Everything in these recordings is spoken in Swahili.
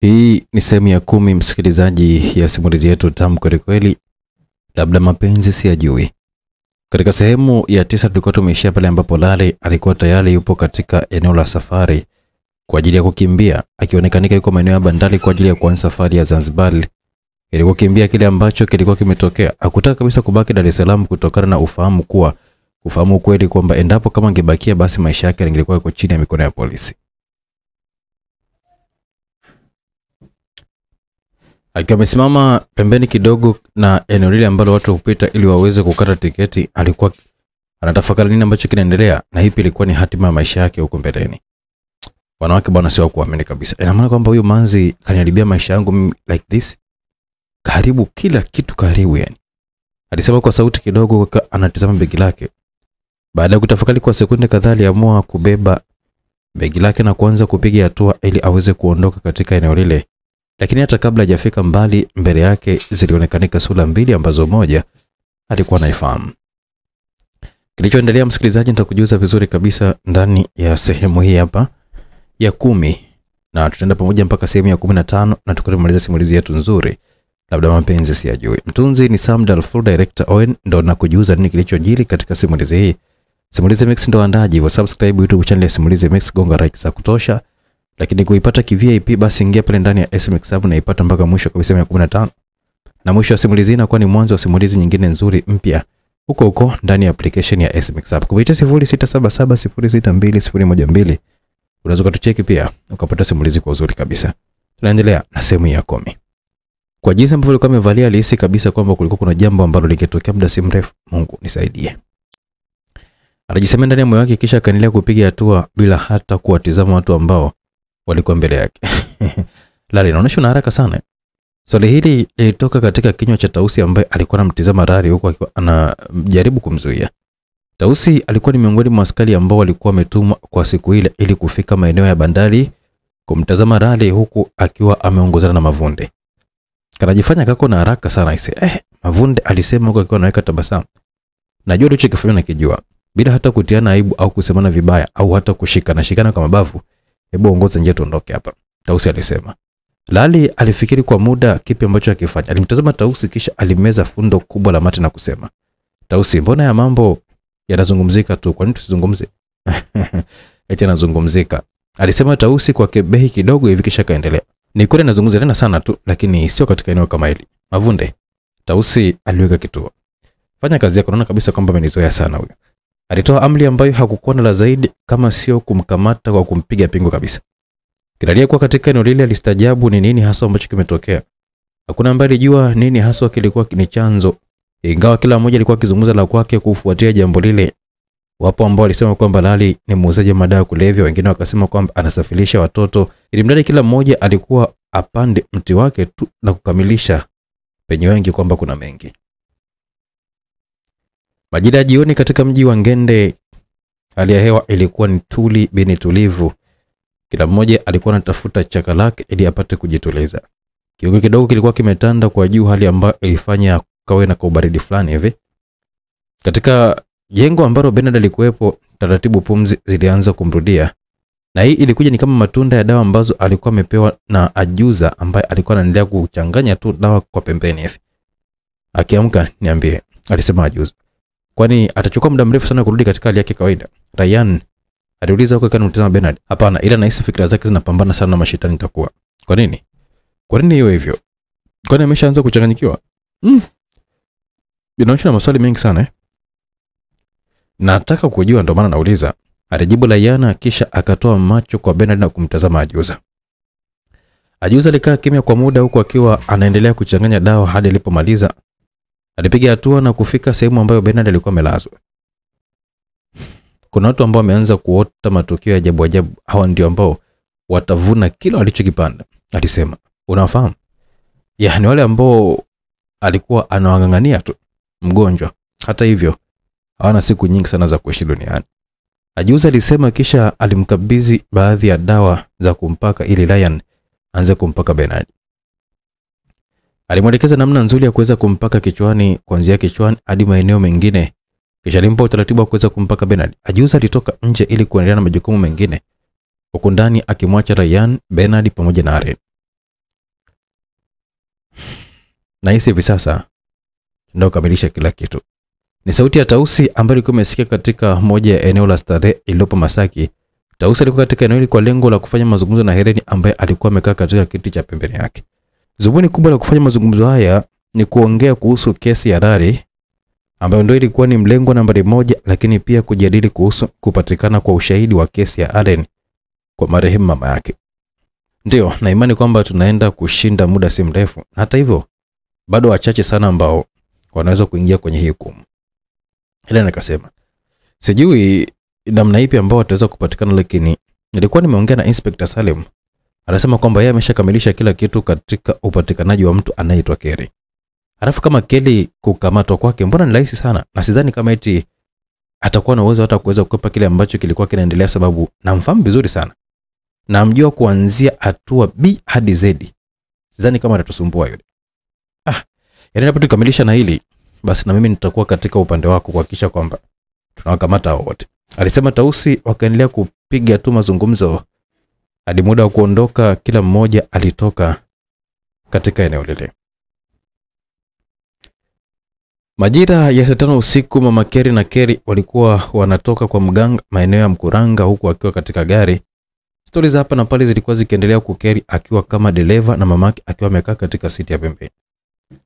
Hii ni sehemu ya kumi, msikilizaji, ya simulizi yetu tamu kwelikweli, labda mapenzi si ajui. Katika sehemu ya tisa tulikuwa tumeishia pale ambapo Lale alikuwa tayari yupo katika eneo la safari kwa ajili ya kukimbia, akionekanika yuko maeneo ya bandari kwa ajili ya kuanza safari ya Zanzibar ili kukimbia kile ambacho kilikuwa kimetokea. Hakutaka kabisa kubaki Dar es Salaam kutokana na ufahamu kuwa ufahamu ukweli kwamba endapo kama angebakia basi maisha yake yangekuwa yako chini ya mikono ya polisi. Akiwa amesimama pembeni kidogo na eneo lile ambalo watu hupita ili waweze kukata tiketi, alikuwa anatafakari nini ambacho kinaendelea na ipi ilikuwa ni hatima ya maisha yake huko mbeleni. Wanawake bwana, sio kuamini kabisa. Ina maana kwamba huyu manzi kaniharibia maisha yangu like this, karibu kila kitu, karibu yani, alisema kwa sauti kidogo, anatizama begi lake. Baada ya kutafakari kwa sekunde kadhaa, aliamua kubeba begi lake na kuanza kupiga hatua ili aweze kuondoka katika eneo lile lakini hata kabla hajafika mbali, mbele yake zilionekanika sura mbili ambazo moja alikuwa naifahamu Kilichoendelea msikilizaji, nitakujuza vizuri kabisa ndani ya sehemu hii hapa ya kumi, na tutaenda pamoja mpaka sehemu ya kumi na tano na tukamaliza simulizi yetu nzuri, labda mapenzi siyajui. Mtunzi ni Sam Dalfur, director Owen, ndo nakujuza nini kilichojiri katika simulizi hii. Simulizi Mix ndo andaji, wa subscribe YouTube channel ya Simulizi Mix, gonga like za kutosha lakini kuipata kivip basi ingia pale ndani ya SMX Hub ipata mpaka mwisho kabisa ya 15 na mwisho wa simulizi inakuwa ni mwanzo wa simulizi nyingine nzuri mpya huko huko ndani ya application ya SMX Hub kupitia 0677062012 unaweza kutucheki pia ukapata simulizi kwa uzuri kabisa. Tunaendelea na sehemu ya komi. Kwa jinsi ambavyo alikuwa amevalia alihisi kabisa kwamba kulikuwa kuna jambo ambalo lingetokea muda si mrefu. Mungu nisaidie. Alijisemea ndani ya moyo wake kisha akaendelea kupiga hatua bila hata kuwatizama watu ambao walikuwa mbele yake la inaonyesha na haraka sana. Swali hili lilitoka katika kinywa cha Tausi ambaye alikuwa anamtizama Rari huko akiwa anajaribu kumzuia. Tausi alikuwa ni miongoni mwa askari ambao walikuwa wametumwa kwa siku ile ili kufika maeneo ya bandari kumtazama Rari huku akiwa ameongozana na Mavunde. Kanajifanya kako na haraka sana ise. Eh, Mavunde alisema huko akiwa anaweka tabasamu. Najua na kijua. bila hata kutiana aibu au kusemana vibaya au hata kushikana shikana kwa mabavu hebu ongoze nje tuondoke hapa, Tausi alisema. Lali alifikiri kwa muda kipi ambacho akifanya. Alimtazama Tausi kisha alimeza fundo kubwa la mate na kusema, Tausi, mbona ya mambo yanazungumzika tu, kwa nini tusizungumze? Eti anazungumzika, alisema Tausi kwa kebehi kidogo hivi, kisha kaendelea, ni kweli anazungumza tena sana tu, lakini sio katika eneo kama hili. Mavunde, Tausi aliweka kituo. Fanya kazi yako, naona kabisa kwamba amenizoea sana huyo. Alitoa amri ambayo hakukuwa na la zaidi kama sio kumkamata kwa kumpiga pingo kabisa. kilalia kwa katika eneo lile alistajabu ni nini haswa ambacho kimetokea. Hakuna ambaye alijua nini haswa kilikuwa ni chanzo, ingawa kila mmoja alikuwa akizungumza la kwake kufuatia jambo lile. Wapo ambao walisema kwamba Lali ni muuzaji wa madawa kulevya, wengine wakasema kwamba anasafirisha watoto, ili mradi kila mmoja alikuwa apande mti wake tu na kukamilisha penye wengi kwamba kuna mengi. Majira ya jioni katika mji wa Ngende, hali ya hewa ilikuwa ni tuli bini tulivu. Kila mmoja alikuwa anatafuta chaka lake ili apate kujituliza. Kiungo kidogo kilikuwa kimetanda kwa juu, hali ambayo ilifanya kawe na kaubaridi fulani hivi. Katika jengo ambalo Bernard alikuwepo, taratibu pumzi zilianza kumrudia, na hii ilikuja ni kama matunda ya dawa ambazo alikuwa amepewa na ajuza, ambaye alikuwa anaendelea kuchanganya tu dawa kwa pembeni hivi. Akiamka niambie, alisema ajuza kwani atachukua muda mrefu sana kurudi katika hali yake kawaida. Ryan aliuliza huko kana mtazama Bernard. Hapana, ila nahisi fikra zake zinapambana sana na mashetani itakuwa. Kwa nini? Kwa nini hiyo hivyo? Kwani ameshaanza kuchanganyikiwa? Mm. Inaonyesha na maswali mengi sana eh. Nataka kujua ndio maana nauliza. Alijibu Ryan kisha akatoa macho kwa Bernard na kumtazama Ajuza. Ajuza alikaa kimya kwa muda huku akiwa anaendelea kuchanganya dawa hadi alipomaliza alipiga hatua na kufika sehemu ambayo Bernard alikuwa amelazwa. Kuna watu ambao wameanza kuota matukio ya ajabu ajabu, hawa ndio ambao watavuna kila walichokipanda, alisema. Unawafahamu? Yaani wale ambao alikuwa anawang'ang'ania tu mgonjwa. Hata hivyo, hawana siku nyingi sana za kuishi duniani. Ajuza alisema, kisha alimkabidhi baadhi ya dawa za kumpaka ili Ryan anze kumpaka Bernard. Alimwelekeza namna nzuri ya kuweza kumpaka kichwani kuanzia kichwani hadi maeneo mengine. Kisha alimpa utaratibu wa kuweza kumpaka Bernard. Ajiuza alitoka nje ili kuendelea na majukumu mengine, huku ndani akimwacha Ryan, Bernard pamoja na Aren. Nahisi hivi sasa ndio kukamilisha kila kitu. Ni sauti ya Tausi ambayo ilikuwa imesikia katika moja ya eneo la starehe iliyopo Masaki. Tausi alikuwa katika eneo hili kwa lengo la kufanya mazungumzo na Hereni ambaye alikuwa amekaa katika kiti cha pembeni yake zubuni kubwa la kufanya mazungumzo haya ni kuongea kuhusu kesi ya Rari ambayo ndio ilikuwa ni mlengwa nambari moja, lakini pia kujadili kuhusu kupatikana kwa ushahidi wa kesi ya Allen kwa marehemu mama yake. Ndio, na imani kwamba tunaenda kushinda muda si mrefu. Hata hivyo, bado wachache sana ambao wanaweza kuingia kwenye hii hukumu. Helen akasema, sijui namna ipi ambao wataweza kupatikana, lakini nilikuwa nimeongea na Inspector Salem anasema kwamba yeye ameshakamilisha kila kitu katika upatikanaji wa mtu anayeitwa Keri. Alafu kama Keri kukamatwa kwake, mbona ni rahisi sana, na sidhani kama eti atakuwa na uwezo hata kuweza kukwepa kile ambacho kilikuwa kinaendelea, sababu namfahamu vizuri sana, namjua kuanzia hatua B hadi Z. Sidhani kama atatusumbua yule. Ah, yani hapo tukamilisha na hili basi, na mimi nitakuwa katika upande wako kuhakikisha kwamba tunawakamata wote, alisema Tausi. Wakaendelea kupiga tu mazungumzo hadi muda wa kuondoka, kila mmoja alitoka katika eneo lile. Majira ya satano usiku mama Keri na Keri walikuwa wanatoka kwa mganga maeneo ya Mkuranga huku akiwa katika gari. stories hapa na pale zilikuwa zikiendelea huku Keri akiwa kama dereva na mamake akiwa amekaa katika siti ya pembeni.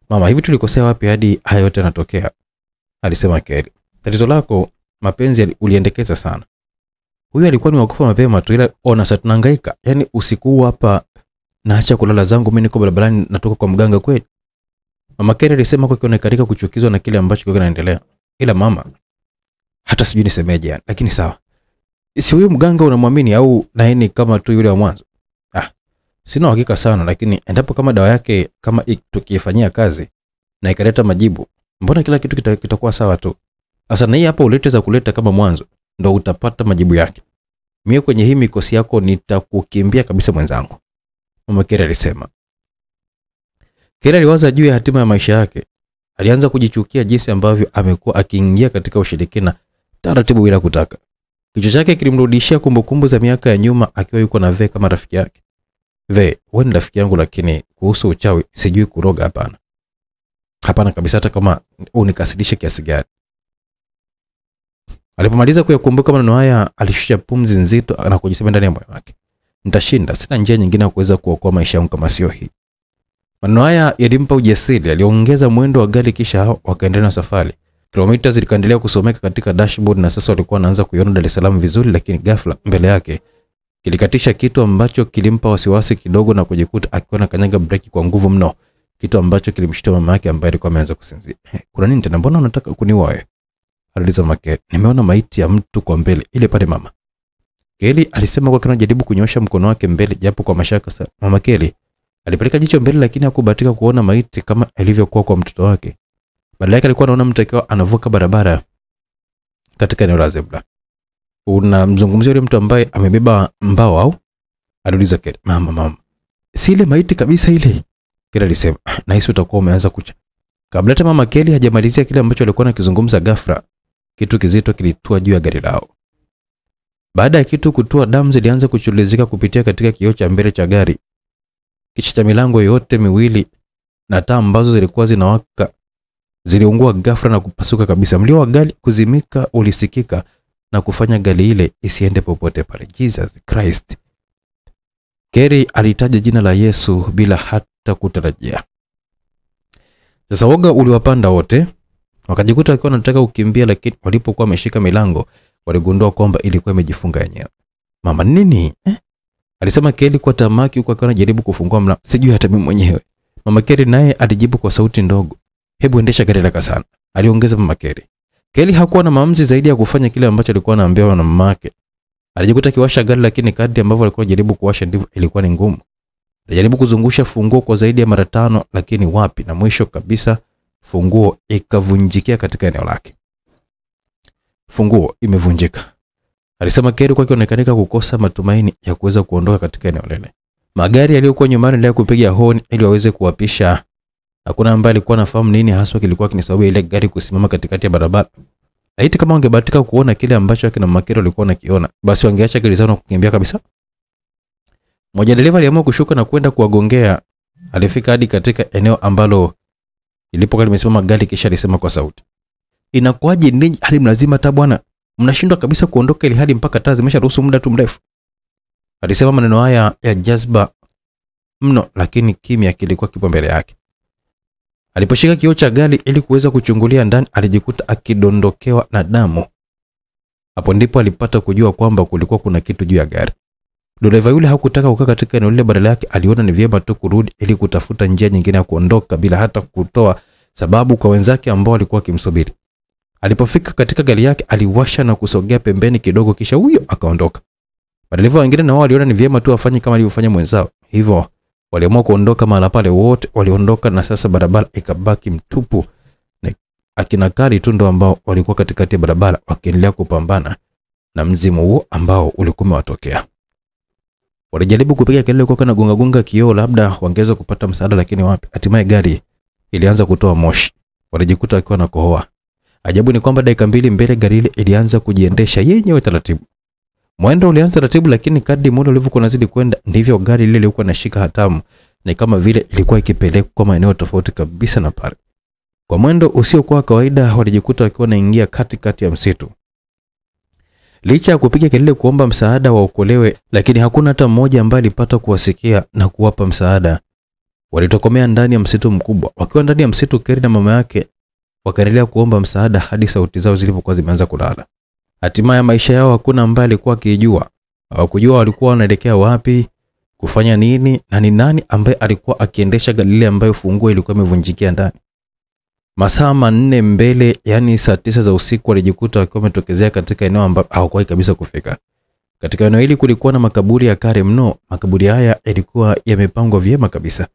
Mama, hivi tulikosea wapi hadi haya yote yanatokea? alisema Keri. Tatizo lako mapenzi uliendekeza sana huyu alikuwa ni wakufa mapema tu, ila ona sasa tunahangaika. Yani usiku huu hapa naacha kulala zangu, mimi niko barabarani natoka kwa mganga kweli. Mama Kerry alisema kwa katika kuchukizwa na kile ambacho kilikuwa kinaendelea. Ila mama, hata sijui nisemeje yani, lakini sawa. Si huyu mganga unamwamini au naye ni kama tu yule wa mwanzo? Ah, sina uhakika sana, lakini endapo kama dawa yake kama tukifanyia kazi na ikaleta majibu, mbona kila kitu kitakuwa kita sawa tu. Sasa na hii hapa ulete za kuleta kama mwanzo ndo utapata majibu yake. Mie kwenye hii mikosi yako nitakukimbia kabisa mwenzangu, mama Keri alisema. Keri aliwaza juu ya hatima ya maisha yake. Alianza kujichukia jinsi ambavyo amekuwa akiingia katika ushirikina taratibu bila kutaka. Kichwa chake kilimrudishia kumbukumbu za miaka ya nyuma akiwa yuko na Ve kama rafiki yake. Ve, wewe ni rafiki yangu, lakini kuhusu uchawi sijui kuroga. Hapana, hapana kabisa, hata kama unikasirishe kiasi gani. Alipomaliza kuyakumbuka maneno haya, alishusha pumzi nzito na kujisema ndani ya moyo wake, nitashinda, sina njia nyingine ya kuweza kuokoa maisha yangu kama sio hii. Maneno haya yalimpa ujasiri, aliongeza mwendo wa gari, kisha wakaendelea na safari. Kilomita zilikaendelea kusomeka katika dashboard na sasa walikuwa wanaanza kuiona Dar es Salaam vizuri, lakini ghafla mbele yake kilikatisha kitu ambacho kilimpa wasiwasi kidogo na kujikuta akiwa na kanyaga breki kwa nguvu mno, kitu ambacho kilimshtua mama yake ambaye alikuwa ameanza kusinzia. Kuna nini tena? Mbona unataka kuniwae? aliuliza mama Kelly. Nimeona maiti ya mtu kwa mbele ile pale mama. Kelly alisema kwa kina, jaribu kunyosha mkono wake mbele japo kwa mashaka sana. Mama Kelly alipeleka jicho mbele lakini hakubahatika kuona maiti kama ilivyokuwa kwa mtoto wake. Badala yake alikuwa anaona mtu akiwa anavuka barabara katika eneo la zebra. Unamzungumzia yule mtu ambaye amebeba mbao au? Aliuliza Kelly. Mama mama. Si ile maiti kabisa ile. Kelly alisema, ah, "Nahisi utakuwa umeanza kucha." Kabla hata mama Kelly hajamalizia kile ambacho alikuwa anakizungumza ghafla, kitu kizito kilitua juu ya gari lao. Baada ya kitu kutua, damu zilianza kuchulizika kupitia katika kioo cha mbele cha gari, kicha cha milango yote miwili na taa ambazo zilikuwa zinawaka ziliungua ghafla na kupasuka kabisa. Mlio wa gari kuzimika ulisikika na kufanya gari ile isiende popote pale. Jesus Christ! Kerry alitaja jina la Yesu bila hata kutarajia. Sasa woga uliwapanda wote. Wakajikuta wakiwa wanataka kukimbia, lakini walipokuwa wameshika milango waligundua kwamba ilikuwa imejifunga yenyewe. Mama nini eh? alisema Keli kwa tamaki, huku akiwa anajaribu kufungua mlango. Sijui hata mimi mwenyewe. Mama Keli naye alijibu kwa sauti ndogo, hebu endesha gari lako sana, aliongeza mama Keli. Keli hakuwa na maamuzi zaidi ya kufanya kile ambacho alikuwa anaambiwa na mama yake. Alijikuta akiwasha gari, lakini kadri ambavyo alikuwa anajaribu kuwasha ndivyo ilikuwa ni ngumu. Alijaribu kuzungusha funguo kwa zaidi ya mara tano, lakini wapi, na mwisho kabisa funguo ikavunjikia katika eneo lake. Funguo imevunjika, alisema Keri, kwake onekanika kukosa matumaini ya kuweza kuondoka katika eneo lile. Magari yaliyokuwa nyumbani ndio kupiga horn ili waweze kuwapisha. Hakuna ambaye alikuwa anafahamu nini haswa kilikuwa kinisababisha ile gari kusimama katikati ya barabara. Laiti kama wangebahatika kuona kile ambacho akina Makero walikuwa wanakiona, basi wangeacha gari zao na kukimbia kabisa. Mmoja dereva aliamua kushuka na kwenda kuwagongea. Alifika hadi katika eneo ambalo Nilipokuwa limesimama gari kisha alisema kwa sauti. Inakuwaje ninyi hali mlazima hata bwana? Mnashindwa kabisa kuondoka ili hali mpaka taa zimesharuhusu muda tu mrefu. Alisema maneno haya ya jazba mno, lakini kimya kilikuwa kipo mbele yake. Aliposhika kioo cha gari ili kuweza kuchungulia ndani, alijikuta akidondokewa na damu. Hapo ndipo alipata kujua kwamba kulikuwa kuna kitu juu ya gari. Dereva yule hakutaka kukaa katika eneo lile, badala yake aliona ni vyema tu kurudi ili kutafuta njia nyingine ya kuondoka bila hata kutoa sababu kwa wenzake ambao walikuwa wakimsubiri. Alipofika katika gari yake aliwasha na kusogea pembeni kidogo, kisha huyo akaondoka. Madereva wengine na wao waliona ni vyema tu wafanye kama alivyofanya mwenzao, hivyo waliamua kuondoka mahala pale. Wote waliondoka na sasa barabara ikabaki mtupu, na akina kari tu ndo ambao walikuwa katikati ya barabara wakiendelea kupambana na mzimu huo ambao ulikuwa umewatokea. Walijaribu kupiga kelele kwa kana gonga gonga kioo, labda wangeweza kupata msaada, lakini wapi. Hatimaye gari ilianza kutoa moshi, walijikuta wakiwa na kohoa. Ajabu ni kwamba dakika mbili mbele gari ile ilianza kujiendesha yenyewe taratibu. Mwendo ulianza taratibu, lakini kadri muda ulivyokuwa unazidi kwenda ndivyo gari lile lilikuwa nashika hatamu, ni kama vile ilikuwa ikipelekwa maeneo tofauti kabisa na pale. Kwa mwendo usiokuwa kawaida, walijikuta wakiwa wanaingia katikati ya msitu. Licha ya kupiga kelele kuomba msaada waokolewe, lakini hakuna hata mmoja ambaye alipata kuwasikia na kuwapa msaada. Walitokomea ndani ya msitu mkubwa. Wakiwa ndani ya msitu, Keri na mama yake wakaendelea kuomba msaada hadi sauti zao zilipokuwa zimeanza kulala. Hatimaye ya maisha yao hakuna ambaye alikuwa akijua. Hawakujua walikuwa wanaelekea wapi, kufanya nini, na ni nani ambaye alikuwa akiendesha Galilea ambayo funguo ilikuwa imevunjikia ndani. Masaa manne mbele, yani saa tisa za usiku, walijikuta wakiwa wametokezea katika eneo ambapo hawakuwahi kabisa kufika. Katika eneo hili kulikuwa na makaburi ya kale mno. Makaburi haya yalikuwa yamepangwa vyema kabisa,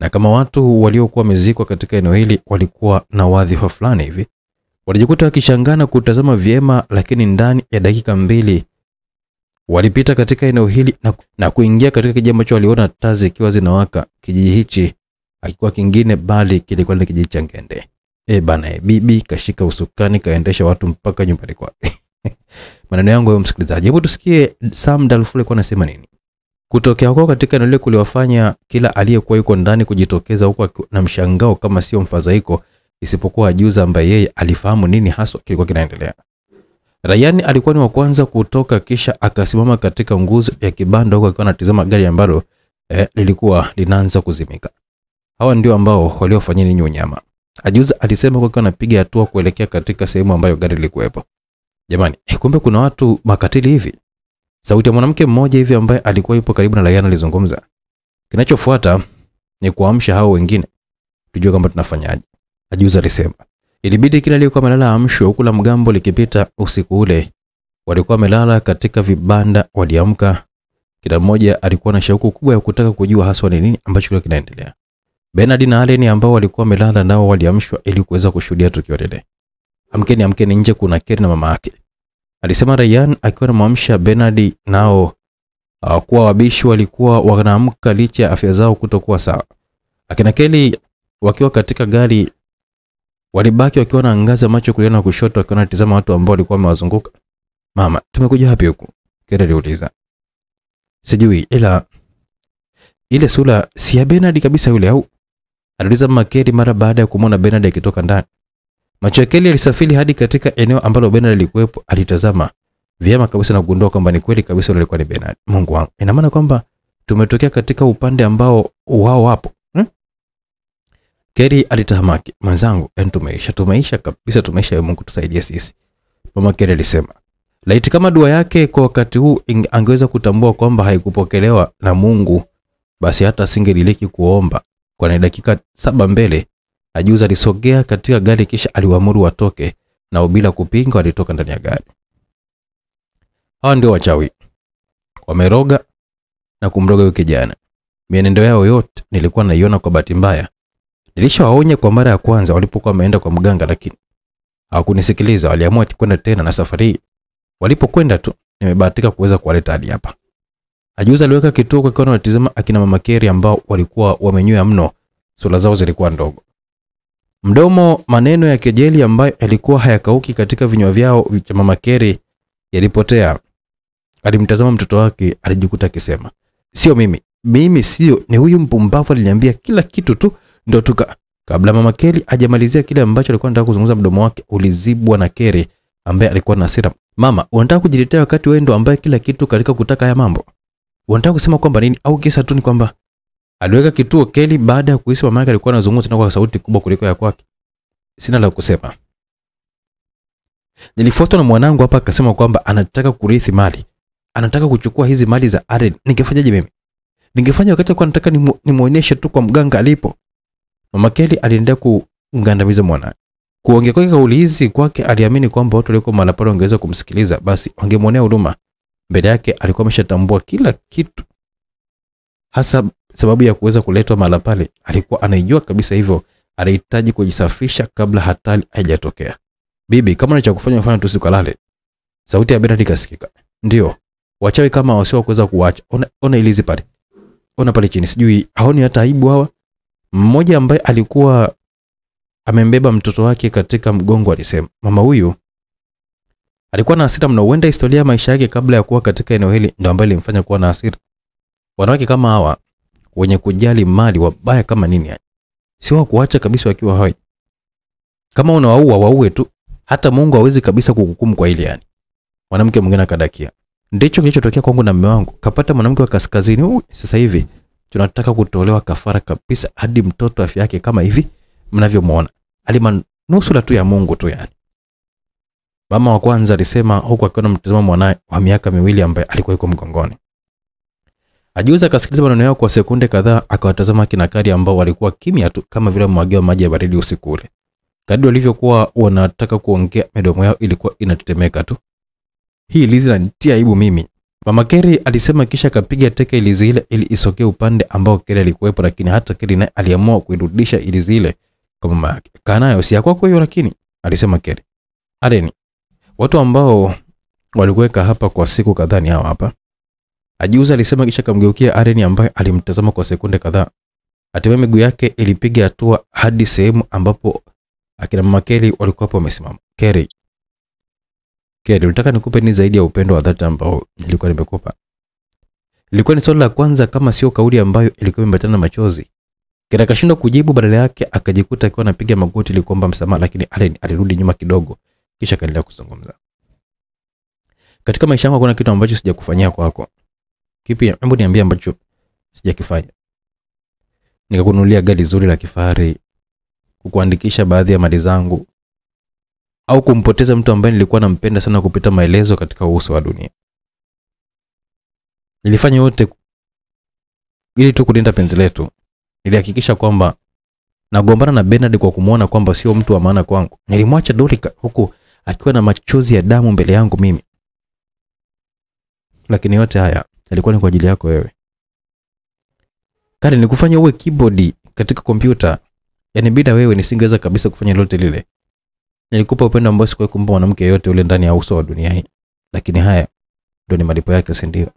na kama watu waliokuwa wamezikwa katika eneo hili walikuwa na wadhifa fulani hivi, walijikuta wakishangana kutazama vyema, lakini ndani ya dakika mbili walipita katika eneo hili na, na kuingia katika kijiji ambacho waliona taa zikiwa zinawaka. Kijiji hichi haikuwa kingine bali kilikuwa ni kijiji cha Ngende. E bana, e, bibi kashika usukani kaendesha watu mpaka nyumbani kwake. Maneno yangu wewe msikilizaji, hebu tusikie Sam Dalfule alikuwa anasema nini. Kutokea kwao katika eneo lile kuliwafanya kila aliyekuwa yuko ndani kujitokeza huko na mshangao kama sio mfadhaiko, isipokuwa ajuza ambaye yeye alifahamu nini haswa kilikuwa kinaendelea. Rayani alikuwa ni wa kwanza kutoka, kisha akasimama katika nguzo ya kibanda huko akiwa anatizama gari ambalo eh, lilikuwa linaanza kuzimika. Hawa ndio ambao waliofanyia ninyi unyama. Ajuza alisema kwa akiwa anapiga hatua kuelekea katika sehemu ambayo gari lilikuwepo. Jamani, eh, kumbe kuna watu makatili hivi. Sauti ya mwanamke mmoja hivi ambaye alikuwa yupo karibu na Layana alizungumza. Kinachofuata ni kuamsha hao wengine. Tujue kama tunafanyaje. Ajuza alisema. Ilibidi kila aliyekuwa amelala amshwe huku la mgambo likipita usiku ule. Walikuwa wamelala katika vibanda, waliamka. Kila mmoja alikuwa na shauku kubwa ya kutaka kujua haswa ni nini ambacho kile kinaendelea. Bernard na Allen ambao walikuwa wamelala nao waliamshwa ili kuweza kushuhudia tukio lile. Amkeni, amkeni, nje kuna Keri na mama yake, alisema Ryan akiwa anamwamsha Bernard. Nao hawakuwa ah, wabishi, walikuwa wanaamka licha ya afya zao kutokuwa sawa. Akina Keri wakiwa katika gari walibaki wakiwa na angaza macho kulia na kushoto, wakiwa wanatizama watu ambao walikuwa wamewazunguka. Mama, tumekuja wapi huku? Keri aliuliza. Sijui, ila ile sura si ya Bernard kabisa yule, au aliuliza mama Kelly mara baada ya kumwona Bernard akitoka ndani. Macho ya Kelly yalisafiri hadi katika eneo ambalo Bernard alikuwepo, alitazama vyema kabisa na kugundua kwamba ni kweli kabisa alikuwa ni Bernard. Mungu wangu, ina maana kwamba tumetokea katika upande ambao wao wapo hmm? Kelly alitahamaki, mwanzangu, yani tumeisha, tumeisha kabisa, tumeisha. Ewe Mungu tusaidie sisi, mama Kelly alisema. Laiti kama dua yake kwa wakati huu angeweza kutambua kwamba haikupokelewa na Mungu, basi hata asingeliliki kuomba kwani dakika saba mbele Ajuza alisogea katika gari kisha aliwaamuru watoke, nao bila kupinga walitoka ndani ya gari. Hawa ndio wachawi, wameroga na kumroga yule kijana. Mienendo yao yote nilikuwa naiona kwa bahati mbaya. Nilishawaonya kwa mara ya kwanza walipokuwa wameenda kwa mganga, lakini hawakunisikiliza. Waliamua kwenda tena, na safari walipokwenda tu nimebahatika kuweza kuwaleta hadi hapa. Ajuza aliweka kituo kwa kiona anatizama akina mama Keri ambao walikuwa wamenywea mno, sura zao zilikuwa ndogo, mdomo maneno ya kejeli ambayo yalikuwa hayakauki katika vinywa vyao vya mama Keri yalipotea. Alimtazama mtoto wake, alijikuta akisema, sio mimi, mimi sio, ni huyu mpumbavu aliniambia kila kitu tu, ndo tuka. Kabla mama Keri ajamalizia kile ambacho alikuwa anataka kuzungumza, mdomo wake ulizibwa na Keri ambaye alikuwa na hasira. Mama, unataka kujiletea wakati wewe ndo ambaye kila kitu katika kutaka haya mambo Unataka kusema kwamba nini au kisa tu ni kwamba aliweka kituo Keli baada ya kuhisi mama yake alikuwa anazungumza tena kwa sauti kubwa kuliko ya kwake? Sina la kusema. Nilifuatwa na mwanangu hapa akasema kwamba anataka kurithi mali. Anataka kuchukua hizi mali za Aren. Ningefanyaje mimi? Ningefanya wakati alikuwa anataka nimuonyeshe tu kwa mganga alipo. Mama Keli aliendelea kumgandamiza mwanae. Kuongea kwake kauli hizi kwake aliamini kwamba watu walioko mahali pale wangeweza kumsikiliza basi wangemwonea huruma mbele yake alikuwa ameshatambua kila kitu, hasa sababu ya kuweza kuletwa mahala pale. Alikuwa anaijua kabisa, hivyo anahitaji kujisafisha kabla hatari haijatokea. Bibi, kama ni cha kufanya ufanye tu, usikalale. Sauti ya Bernard ikasikika. Ndio, wachawi kama wasio kuweza kuacha. Ona, ona ilizi pale, ona pale chini, sijui haoni hata aibu hawa. Mmoja ambaye alikuwa amembeba mtoto wake katika mgongo alisema, mama huyu Alikuwa na hasira mno, huenda historia ya maisha yake kabla ya kuwa katika eneo hili ndio ambayo ilimfanya kuwa na hasira. Wanawake kama hawa wenye kujali mali, wabaya kama nini, sio wa kuacha kabisa wakiwa hai. Kama unawaua waue tu, hata Mungu hawezi kabisa kukuhukumu kwa hili yani. Mwanamke mwingine akadakia, ndicho kilichotokea kwangu na mume wangu, kapata mwanamke wa kaskazini. Uh, sasa hivi tunataka kutolewa kafara kabisa, hadi mtoto afya yake kama hivi mnavyomuona, alima nusura tu ya Mungu tu yani. Mama wa kwanza alisema huku akiwa anamtazama mwanae wa miaka miwili ambaye alikuwa yuko mgongoni. Ajuza akasikiliza maneno yao kwa sekunde kadhaa, akawatazama kina Kari ambao walikuwa kimya tu kama vile wamemwagiwa maji ya baridi usiku ule. Kadri walivyokuwa wanataka kuongea, midomo yao ilikuwa inatetemeka tu. Hii Lizi inanitia aibu mimi, Mama Keri alisema, kisha akapiga teke Ilizi ile ili isokee upande ambao Keri alikuwepo, lakini hata Keri naye aliamua kuirudisha Ilizi ile kwa mama yake. Kaa nayo, si yako hiyo, lakini alisema Keri. Areni, Watu ambao walikuweka hapa kwa siku kadhaa ni hawa hapa, Ajiuza alisema, kisha akamgeukia Aren ambaye alimtazama kwa sekunde kadhaa. Hatimaye miguu yake ilipiga hatua hadi sehemu ambapo akina mama Kelly walikuwa hapo wamesimama. Kelly. Kelly, nataka nikupe ni zaidi ya upendo wa dhati ambao nilikuwa nimekupa? Ilikuwa ni swali la kwanza, kama sio kauli ambayo ilikuwa imebatana na machozi. Kera akashindwa kujibu, badala yake akajikuta akiwa anapiga magoti ili kuomba msamaha, lakini Aren alirudi nyuma kidogo kisha kaendelea kuzungumza. Katika maisha yangu hakuna kitu ambacho sijakufanyia kwako. Kipi? Hebu niambie ambacho sijakifanya. Nikakununulia gari zuri la kifahari, kukuandikisha baadhi ya mali zangu, au kumpoteza mtu ambaye nilikuwa nampenda sana kupita maelezo katika uso wa dunia. Nilifanya yote ili tu kulinda penzi letu. Nilihakikisha kwamba nagombana na Bernard kwa kumwona kwamba sio mtu wa maana kwangu. Nilimwacha Dorika huku akiwa na machozi ya damu mbele yangu mimi. Lakini yote haya yalikuwa ni kwa ajili yako wewe. Kale kufanya uwe keyboard katika kompyuta, yani bila wewe nisingeweza kabisa kufanya lolote lile. Nilikupa upendo ambao sikuwahi kumpa mwanamke yote yule ndani ya uso wa dunia hii, lakini haya ndio ni malipo yake, si ndio?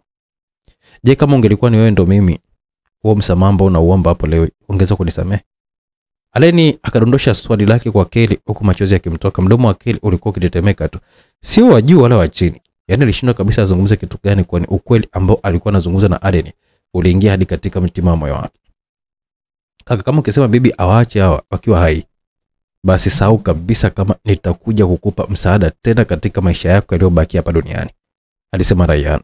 Je, kama ungelikuwa ni wewe ndo mimi, huo msamaha ambao unauomba hapo leo ungeweza kunisamehe? Aleni akadondosha swali lake kwa Keli huku machozi yakimtoka. Mdomo wa Keli ulikuwa ukitetemeka tu, sio wa juu wala wa chini. Yaani alishindwa kabisa azungumze kitu gani, kwani ukweli ambao alikuwa anazungumza na Aleni uliingia hadi katika mtima wa moyo wake. Kaka, kama ukisema bibi awaache hawa wakiwa hai, basi sahau kabisa kama nitakuja kukupa msaada tena katika maisha yako yaliyobaki hapa duniani, alisema Rayyan.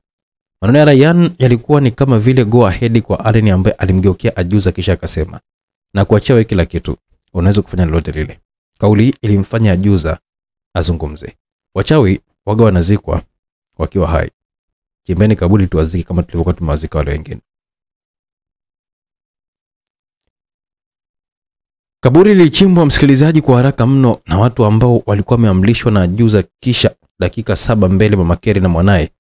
Maneno ya Rayyan yalikuwa ni kama vile go ahead kwa Aleni ambaye alimgeukia ajuza kisha akasema, na kuachia wewe kila kitu, unaweza kufanya lolote lile. Kauli ilimfanya Ajuza azungumze. Wachawi waga wanazikwa wakiwa hai. Chimbeni kaburi tuwazike kama tulivyokuwa tumewazika wale wengine. Kaburi lilichimbwa msikilizaji, kwa haraka mno na watu ambao walikuwa wameamrishwa na Juza. Kisha dakika saba mbele, mama Keri na mwanaye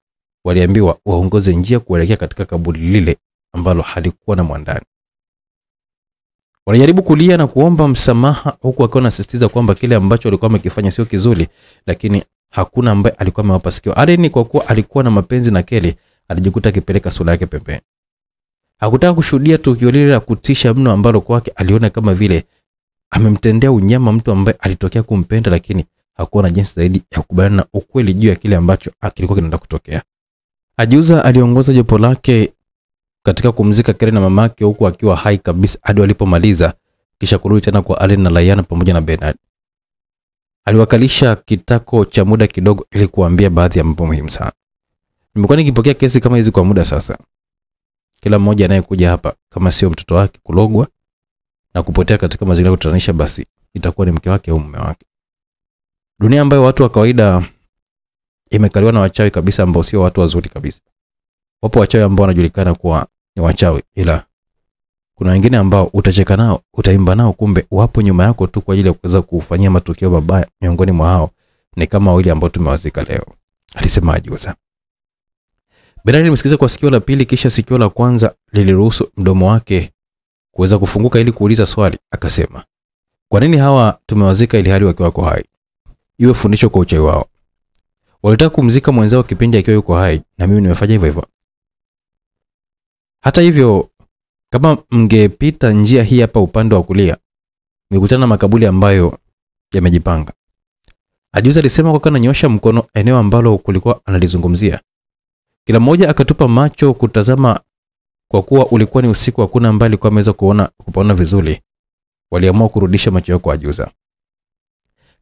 waliambiwa waongoze njia kuelekea katika kaburi lile ambalo halikuwa na mwandani. Wanajaribu kulia na kuomba msamaha, huku akiwa anasisitiza kwamba kile ambacho alikuwa amekifanya sio kizuri, lakini hakuna ambaye alikuwa amewapa sikio. Aren, kwa kuwa alikuwa na mapenzi na Kelly, alijikuta akipeleka sura yake pembeni. Hakutaka kushuhudia tukio lile la kutisha mno ambalo kwake aliona kama vile amemtendea unyama mtu ambaye alitokea kumpenda, lakini hakuwa na jinsi zaidi ya kukubaliana na ukweli juu ya kile ambacho kilikuwa kinaenda kutokea. Ajuza aliongoza jopo lake katika kumzika Karen na mamake huku akiwa hai kabisa hadi walipomaliza kisha kurudi tena kwa Allen na Layana pamoja na Bernard. Aliwakalisha kitako cha muda kidogo ili kuambia baadhi ya mambo muhimu sana. Nimekuwa nikipokea kesi kama hizi kwa muda sasa. Kila mmoja anayekuja hapa kama sio mtoto wake kulogwa na kupotea katika mazingira ya kutatanisha, basi itakuwa ni mke wake au mume wake. Dunia ambayo watu wa kawaida imekaliwa na wachawi kabisa ambao sio watu wazuri kabisa. Wapo wachawi ambao wanajulikana kuwa ni wachawi, ila kuna wengine ambao utacheka nao, utaimba nao, kumbe wapo nyuma yako tu kwa ajili ya kuweza kufanyia matukio mabaya. Miongoni mwa hao ni kama wawili ambao tumewazika leo, alisema Ajuza. Bilali alimsikiliza kwa sikio la pili, kisha sikio la kwanza liliruhusu mdomo wake kuweza kufunguka ili kuuliza swali. Akasema, kwa nini hawa tumewazika ili hali wakiwa wako hai? Iwe fundisho kwa uchawi wao. Walitaka kumzika mwenzao kipindi akiwa yuko hai, na mimi nimefanya hivyo hivyo. Hata hivyo, kama mngepita njia hii hapa upande wa kulia, mngekutana na makaburi ambayo yamejipanga. Ajuzi alisema kana nyosha mkono eneo ambalo kulikuwa analizungumzia. Kila mmoja akatupa macho kutazama, kwa kuwa ulikuwa ni usiku, hakuna mbali kwa ameweza kuona kupaona vizuri. Waliamua kurudisha macho yao kwa Ajuza.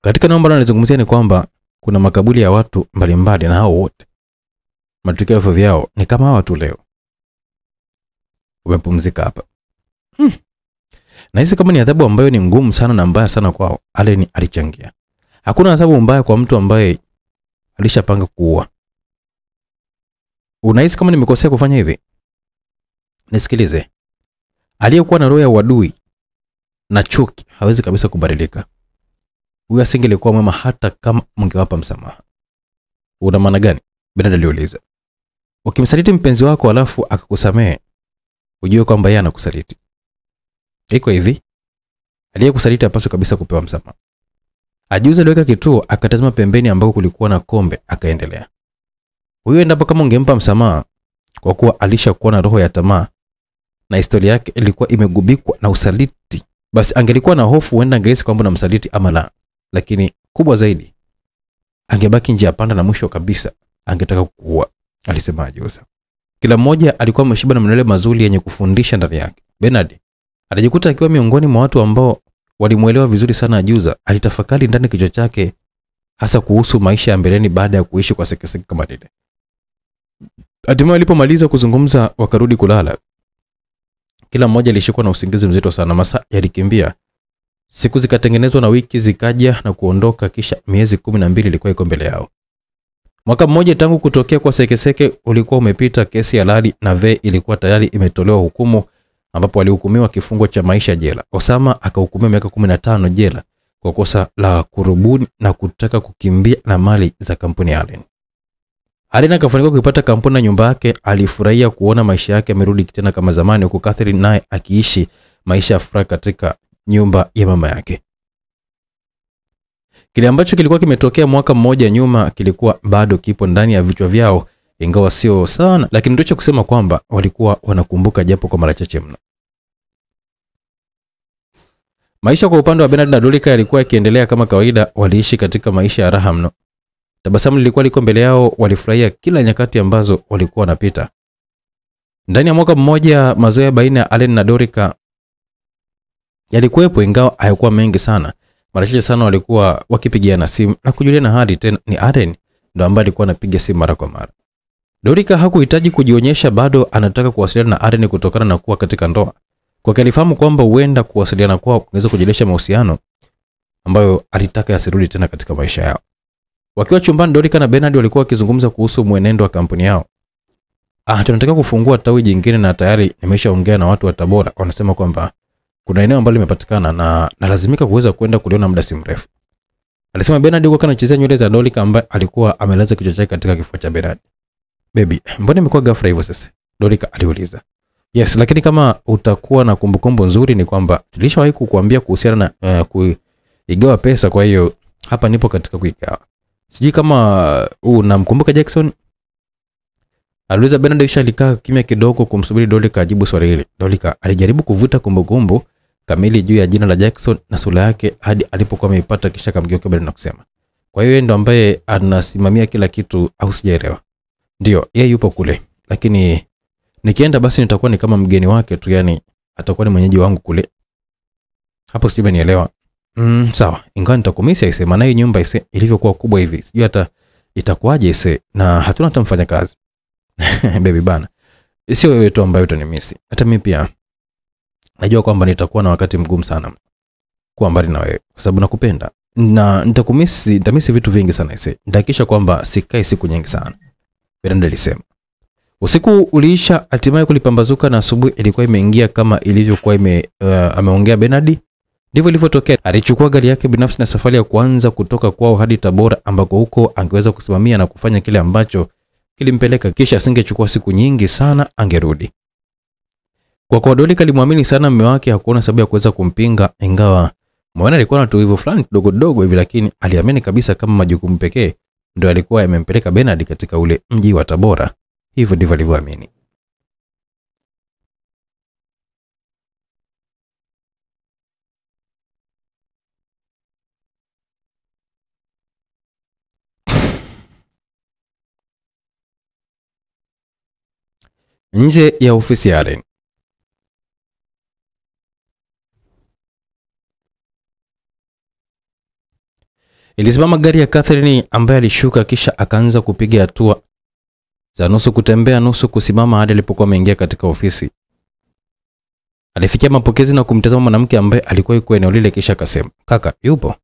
Katika eneo ambalo analizungumzia ni kwamba kuna makaburi ya watu mbalimbali, na hao wote matukio vifo vyao ni kama hawa tu leo umepumzika hapa. Hmm. Na hizi kama ni adhabu ambayo ni ngumu sana na mbaya sana kwao. Allen alichangia. Hakuna adhabu mbaya kwa mtu ambaye alishapanga kuua. Unahisi kama nimekosea kufanya hivi? Nisikilize. Aliyekuwa na roho ya uadui na chuki hawezi kabisa kubadilika. Huyo asingelikuwa mwema hata kama mngewapa msamaha. Una maana gani? Benard aliuliza. Ukimsaliti mpenzi wako alafu akakusamehe, ujue kwamba yeye anakusaliti iko hivi aliyekusaliti apaswa kabisa kupewa msamaha ajuzi aliweka kituo akatazama pembeni ambako kulikuwa na kombe akaendelea huyo endapo kama ungempa msamaha kwa kuwa alishakuwa na roho ya tamaa na historia yake ilikuwa imegubikwa na usaliti basi angelikuwa na hofu huenda angehisi kwamba na msaliti ama la lakini kubwa zaidi angebaki njia panda na mwisho kabisa angetaka kuua alisema ajuza kila mmoja alikuwa ameshiba na maneno mazuri yenye kufundisha ndani yake. Bernard alijikuta akiwa miongoni mwa watu ambao walimwelewa vizuri sana Ajuza. Alitafakari ndani kichwa chake hasa kuhusu maisha ya mbeleni baada ya kuishi kwa sekeseke kama lile. Hatimaye walipomaliza kuzungumza wakarudi kulala. Kila mmoja alishikwa na usingizi mzito sana, masaa yalikimbia. Siku zikatengenezwa na wiki zikaja na kuondoka, kisha miezi kumi na mbili ilikuwa iko mbele yao. Mwaka mmoja tangu kutokea kwa sekeseke ulikuwa umepita, kesi ya na Nave ilikuwa tayari imetolewa hukumu, ambapo alihukumiwa kifungo cha maisha jela. Osama akahukumiwa miaka 15 jela kwa kosa la kurubuni na kutaka kukimbia na mali za kampuni ya Allen. Allen akafanikiwa kuipata kampuni na nyumba yake. Alifurahia kuona maisha yake amerudi tena kama zamani, huku Catherine naye akiishi maisha ya furaha katika nyumba ya mama yake. Kile ambacho kilikuwa kimetokea mwaka mmoja nyuma kilikuwa bado kipo ndani ya vichwa vyao, ingawa sio sana, lakini ndio kusema kwamba walikuwa wanakumbuka japo kwa mara chache mno. Maisha kwa upande wa Bernard na Dorika yalikuwa yakiendelea kama kawaida. Waliishi katika maisha ya raha mno, tabasamu lilikuwa liko mbele yao. Walifurahia kila nyakati ambazo walikuwa wanapita. Ndani ya mwaka mmoja, mazoea baina ya Allen na Dorika yalikuwepo, ingawa hayakuwa mengi sana. Mara sana walikuwa wakipigiana simu na kujuliana hali tena ni Aren ndo ambaye alikuwa anapiga simu mara kwa mara. Dorika hakuhitaji kujionyesha bado anataka kuwasiliana na Aren kutokana na kuwa katika ndoa. Kwa kalifahamu kwamba huenda kuwasiliana kwao kungeweza kujelesha mahusiano ambayo alitaka yasirudi tena katika maisha yao. Wakiwa chumbani, Dorika na Bernard walikuwa wakizungumza kuhusu mwenendo wa kampuni yao. Ah, tunataka kufungua tawi jingine na tayari nimeshaongea na watu wa Tabora, wanasema kwamba kuna eneo ambalo limepatikana na nalazimika kuweza kwenda kuliona muda si mrefu. Alisema Bernard huko anachezea nywele za Dolly ambaye alikuwa amelaza kichwa chake katika kifua cha Bernard. Baby, mbona imekuwa ghafla hivyo sasa? Dolly aliuliza. Yes, lakini kama utakuwa na kumbukumbu nzuri ni kwamba tulishawahi kukuambia kuhusiana na uh, kuigawa pesa, kwa hiyo hapa nipo katika kuigawa. Sijui kama uh, unamkumbuka uh, Jackson? Aliuliza Bernard kisha alikaa kimya kidogo kumsubiri Dolly ajibu swali hili. Dolly alijaribu kuvuta kumbukumbu kumbu, kamili juu ya jina la Jackson na sura yake hadi alipokuwa ameipata, kisha akamgeuka Bernard na kusema, kwa hiyo yeye ndo ambaye anasimamia kila kitu au sijaelewa? Ndio, yeye yupo kule, lakini nikienda basi nitakuwa ni kama mgeni wake tu, yani atakuwa ni mwenyeji wangu kule. Hapo sijui nielewa. Mm, sawa. Ingawa nitakumisi aise, maana hii nyumba ise ilivyokuwa kubwa hivi, sijui hata itakuwaje ise, na hatuna hata kazi Baby bana, sio wewe tu ambaye utanimisi, hata mimi pia najua kwamba nitakuwa na wakati mgumu sana kuwa mbali na wewe kwa sababu nakupenda na nitakumisi, nitamisi vitu vingi sana ise. Nitahakikisha kwamba sikai siku nyingi sana, Miranda alisema. Usiku uliisha hatimaye kulipambazuka, na asubuhi ilikuwa imeingia kama ilivyokuwa ime, uh, ameongea Bernard. Ndivyo ilivyotokea. Alichukua gari yake binafsi na safari ya kuanza kutoka kwao hadi Tabora, ambako huko angeweza kusimamia na kufanya kile ambacho kilimpeleka, kisha asingechukua siku nyingi sana, angerudi. Kwa kuwa Dolik alimwamini sana mume wake, hakuona sababu ya kuweza kumpinga, ingawa Moana alikuwa na tuivu fulani kidogo dogo hivi, lakini aliamini kabisa kama majukumu pekee ndio alikuwa yamempeleka Bernard katika ule mji wa Tabora. Hivyo ndivyo alivyoamini. Nje ya ofisi ya Allen, Ilisimama gari ya Catherine ambaye alishuka kisha akaanza kupiga hatua za nusu kutembea, nusu kusimama hadi alipokuwa ameingia katika ofisi. Alifikia mapokezi na kumtazama mwanamke ambaye alikuwa yuko eneo lile, kisha akasema, kaka yupo?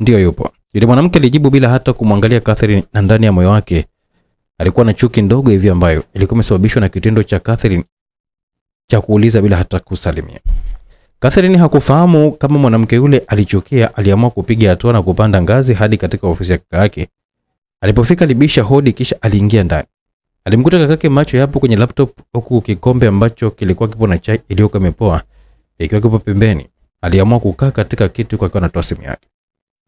Ndiyo yupo, yule mwanamke alijibu bila hata kumwangalia Catherine, na ndani ya moyo wake alikuwa na chuki ndogo hivi ambayo ilikuwa imesababishwa na kitendo cha Catherine cha kuuliza bila hata kusalimia. Catherine hakufahamu kama mwanamke yule alichokea, aliamua kupiga hatua na kupanda ngazi hadi katika ofisi ya kaka yake. Alipofika libisha hodi, kisha aliingia ndani. Alimkuta kaka yake macho yapo kwenye laptop, huku kikombe ambacho kilikuwa kipo na chai iliyokuwa imepoa ikiwa kipo pembeni. Aliamua kukaa katika kiti huku akiwa anatoa simu yake.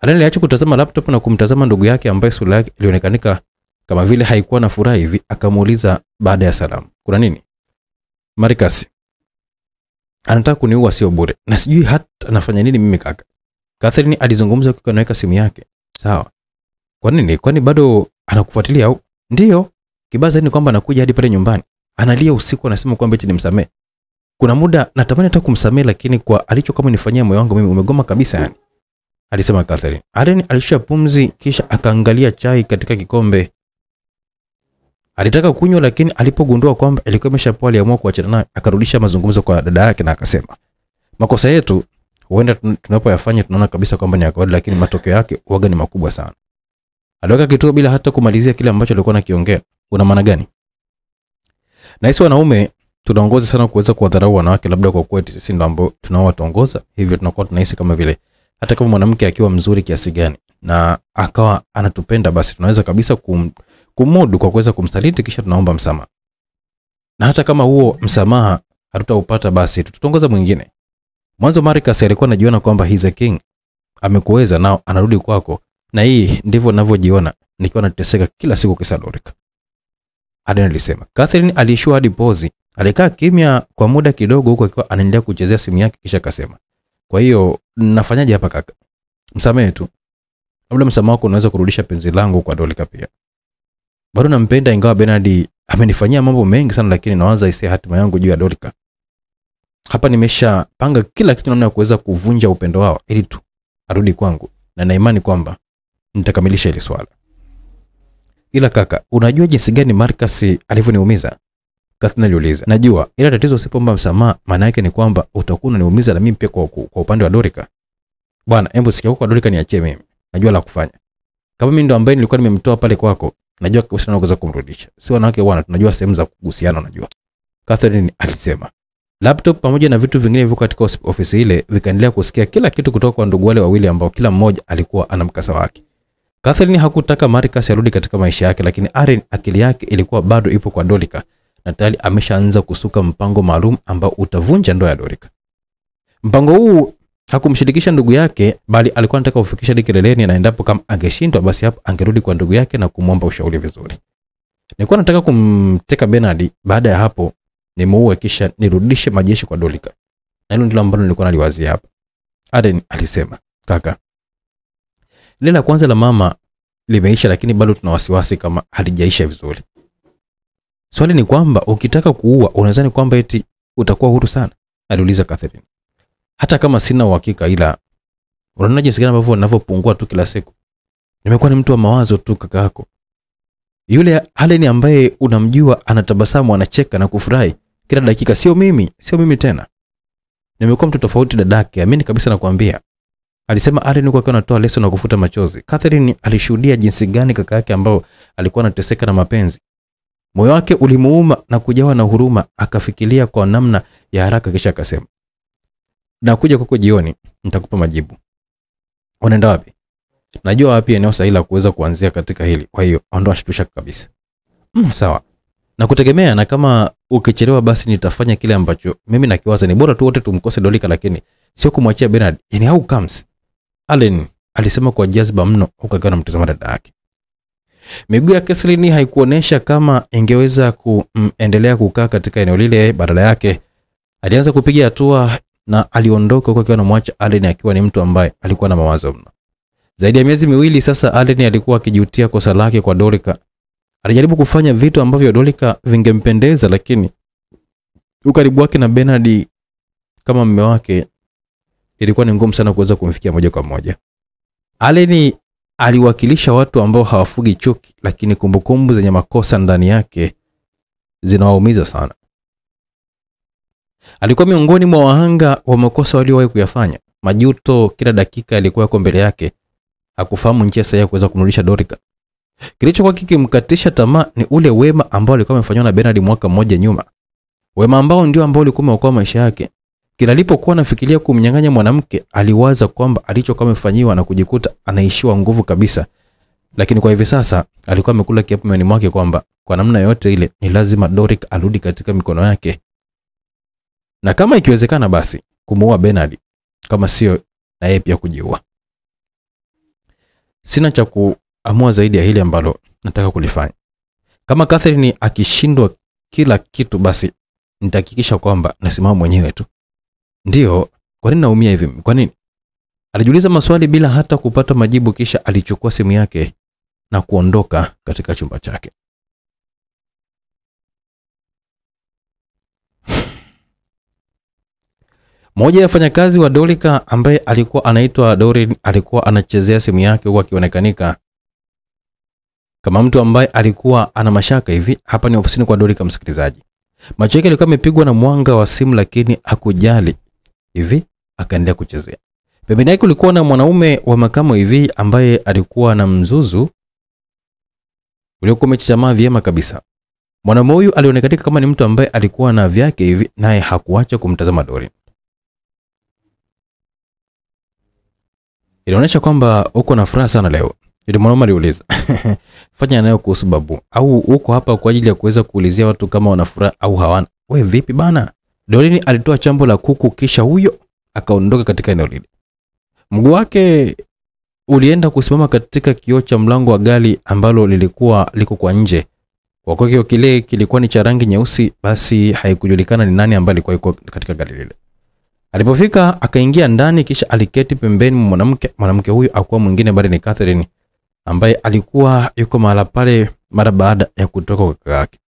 Alani aliacha kutazama laptop na kumtazama ndugu yake ambaye sura yake ilionekanika kama vile haikuwa na furaha hivi, akamuuliza baada ya salamu, kuna nini? Marikasi? anataka kuniua sio bure na sijui hata anafanya nini mimi kaka Catherine alizungumza kwa kuweka simu yake sawa kwa nini kwani bado anakufuatilia au ndio kibaza ni kwamba anakuja hadi pale nyumbani analia usiku anasema kwamba eti nimsamee kuna muda natamani hata kumsamee lakini kwa alicho kama nifanyia moyo wangu mimi umegoma kabisa yani alisema Catherine Aren alishia pumzi kisha akaangalia chai katika kikombe Alitaka kunywa lakini alipogundua kwamba ilikuwa imeshapoa aliamua kuachana naye, akarudisha mazungumzo kwa dada yake na akasema, makosa yetu huenda tunapoyafanya tunaona kabisa kwamba ni ya kawaida, lakini matokeo yake huaga ni makubwa sana. Aliweka kituo bila hata kumalizia kile ambacho alikuwa anakiongea. Una maana gani? Nahisi wanaume tunaongoza sana kuweza kuwadharau wanawake, labda kwa kuwa sisi ndio ambao tunaowatuongoza, hivyo tunakuwa tunahisi kama vile hata kama mwanamke akiwa mzuri kiasi gani na akawa anatupenda, basi tunaweza kabisa kum, kumudu kwa kuweza kumsaliti, kisha tunaomba msamaha. Na hata kama huo msamaha hatutaupata, basi tutatongoza mwingine. Mwanzo Marcus alikuwa anajiona kwamba he's a king, amekuweza nao anarudi kwako, na hii ndivyo ninavyojiona nikiwa nateseka kila siku kisa Dorika. Aden alisema. Catherine alishua hadi pozi. Alikaa kimya kwa muda kidogo, huko akiwa anaendelea kuchezea simu yake, kisha akasema, kwa hiyo nafanyaje hapa kaka? Msamehe tu, labda msamaha wako unaweza kurudisha penzi langu kwa Dorika pia. Bado nampenda ingawa Bernard amenifanyia mambo mengi sana, lakini nawaza isi hatima yangu juu ya Dorika. Hapa nimeshapanga kila kitu, namna ya kuweza kuvunja upendo wao ili tu arudi kwangu, na na imani kwamba nitakamilisha hili swala. Ila kaka, unajua jinsi gani Marcus alivyoniumiza? Kathleen aliuliza. Najua, ila tatizo usipomba msamaha, maana yake ni kwamba utakuwa unaniumiza na mimi pia kwa, kwa upande wa Dorika. Bwana, hebu sikia kwa Dorika niachie mimi. Najua la kufanya. Kama mimi ndo ambaye nilikuwa nimemtoa pale kwako, Najua uhusiano unaweza kumrudisha. Si wanawake wana, tunajua sehemu za kuhusiana, unajua. Catherine alisema. Laptop pamoja na vitu vingine vilivyo katika ofisi ile vikaendelea kusikia kila kitu kutoka kwa ndugu wale wawili ambao kila mmoja alikuwa ana mkasa wake. Catherine hakutaka Marcus arudi katika maisha yake, lakini Aren akili yake ilikuwa bado ipo kwa Dolika na tayari ameshaanza kusuka mpango maalum ambao utavunja ndoa ya Dorika. Mpango huu Hakumshirikisha ndugu yake, bali alikuwa anataka kufikisha hadi kileleni, na endapo kama angeshindwa, basi hapo angerudi kwa ndugu yake na kumwomba ushauri vizuri. Nilikuwa nataka kumteka Bernard, baada ya hapo nimuue, kisha nirudishe majeshi kwa Dolika, na hilo ndilo ambalo nilikuwa naliwazia hapa. Aden alisema, kaka, lile la kwanza la mama limeisha, lakini bado tuna wasiwasi kama halijaisha vizuri. Swali ni kwamba ukitaka kuua unadhani kwamba eti utakuwa huru sana? aliuliza Catherine hata kama sina uhakika, ila unaona jinsi gani ambavyo ninavyopungua tu kila siku. Nimekuwa ni mtu wa mawazo tu kaka yako. Yule Allen ambaye unamjua anatabasamu, anacheka na kufurahi kila dakika, sio mimi, sio mimi tena. Nimekuwa mtu tofauti dadake, amini kabisa nakwambia. Alisema Allen kwa akiwa anatoa leso na kufuta machozi. Catherine alishuhudia jinsi gani kaka yake ambao alikuwa anateseka na mapenzi. Moyo wake ulimuuma na kujawa na huruma, akafikiria kwa namna ya haraka kisha akasema, nakuja kwako jioni, nitakupa majibu. Unaenda wapi? Najua wapi eneo sahihi la kuweza kuanzia katika hili, kwa hiyo ondoa shtusha kabisa. Mm, sawa na kutegemea, na kama ukichelewa, basi nitafanya kile ambacho mimi nakiwaza. Ni bora tu wote tumkose Dolika, lakini sio kumwachia Bernard. Yani how comes Allen alisema kwa jazba mno, huku akiwa anamtazama dada yake. Miguu ya Keslini haikuonesha kama ingeweza kuendelea mm, kukaa katika eneo lile. Badala yake alianza kupiga hatua na aliondoka huko akiwa anamwacha Allen akiwa ni mtu ambaye alikuwa na mawazo mno. Zaidi ya miezi miwili sasa, Allen alikuwa akijutia kosa lake kwa Dorika. Alijaribu kufanya vitu ambavyo Dorika vingempendeza, lakini ukaribu wake na Bernard kama mume wake ilikuwa ni ngumu sana kuweza kumfikia moja kwa moja. Allen aliwakilisha watu ambao hawafugi chuki, lakini kumbukumbu zenye makosa ndani yake zinawaumiza sana. Alikuwa miongoni mwa wahanga wa makosa waliowahi kuyafanya. Majuto kila dakika yalikuwa yako mbele yake. Hakufahamu njia sahihi ya kuweza kumrudisha Dorika. Kilichokuwa kikimkatisha tamaa ni ule wema ambao alikuwa amefanywa na Bernard mwaka mmoja nyuma, wema ambao ndio ambao ulikuwa umeokoa maisha yake. Kila alipokuwa anafikiria kumnyang'anya mwanamke, aliwaza kwamba alichokuwa amefanyiwa na kujikuta anaishiwa nguvu kabisa. Lakini kwa hivi sasa alikuwa amekula kiapo moyoni mwake kwamba kwa namna yote ile ni lazima Doric arudi katika mikono yake na kama ikiwezekana basi kumuua Bernard, kama sio na yeye pia kujiua. Sina cha kuamua zaidi ya hili ambalo nataka kulifanya. Kama Catherine akishindwa kila kitu, basi nitahakikisha kwamba nasimama mwenyewe tu. ndio kwa nini naumia hivi? Kwa nini? Alijiuliza maswali bila hata kupata majibu, kisha alichukua simu yake na kuondoka katika chumba chake. Moja ya wafanyakazi wa Dorika ambaye alikuwa anaitwa Dorin alikuwa anachezea simu yake huku akionekanika kama mtu ambaye alikuwa ana mashaka hivi. Hapa ni ofisini kwa Dorika, msikilizaji. Macho yake yalikuwa yamepigwa na mwanga wa simu, lakini hakujali hivi, akaendelea kuchezea. Pembeni yake kulikuwa na mwanaume wa makamo hivi ambaye alikuwa na mzuzu uliokuwa umechachamaa vyema kabisa. Mwanaume huyu alionekana kama ni mtu ambaye alikuwa na vyake hivi, naye hakuacha kumtazama Dorin. Inaonyesha kwamba uko na furaha sana leo, yule mwanaume aliuliza. Fanya nayo kuhusu babu, au uko hapa kwa ajili ya kuweza kuulizia watu kama wana furaha au hawana? We vipi bana? Dorini alitoa chambo la kuku, kisha huyo akaondoka katika eneo lile. Mguu wake ulienda kusimama katika kioo cha mlango wa gari ambalo lilikuwa liko kwa nje. Kwa kuwa kioo kile kilikuwa ni cha rangi nyeusi, basi haikujulikana ni nani ambaye alikuwa yuko katika gari lile. Alipofika akaingia ndani, kisha aliketi pembeni mwa mwanamke. Mwanamke huyu akuwa mwingine bali ni Catherine ambaye alikuwa yuko mahala pale mara baada ya kutoka kwa kaka yake.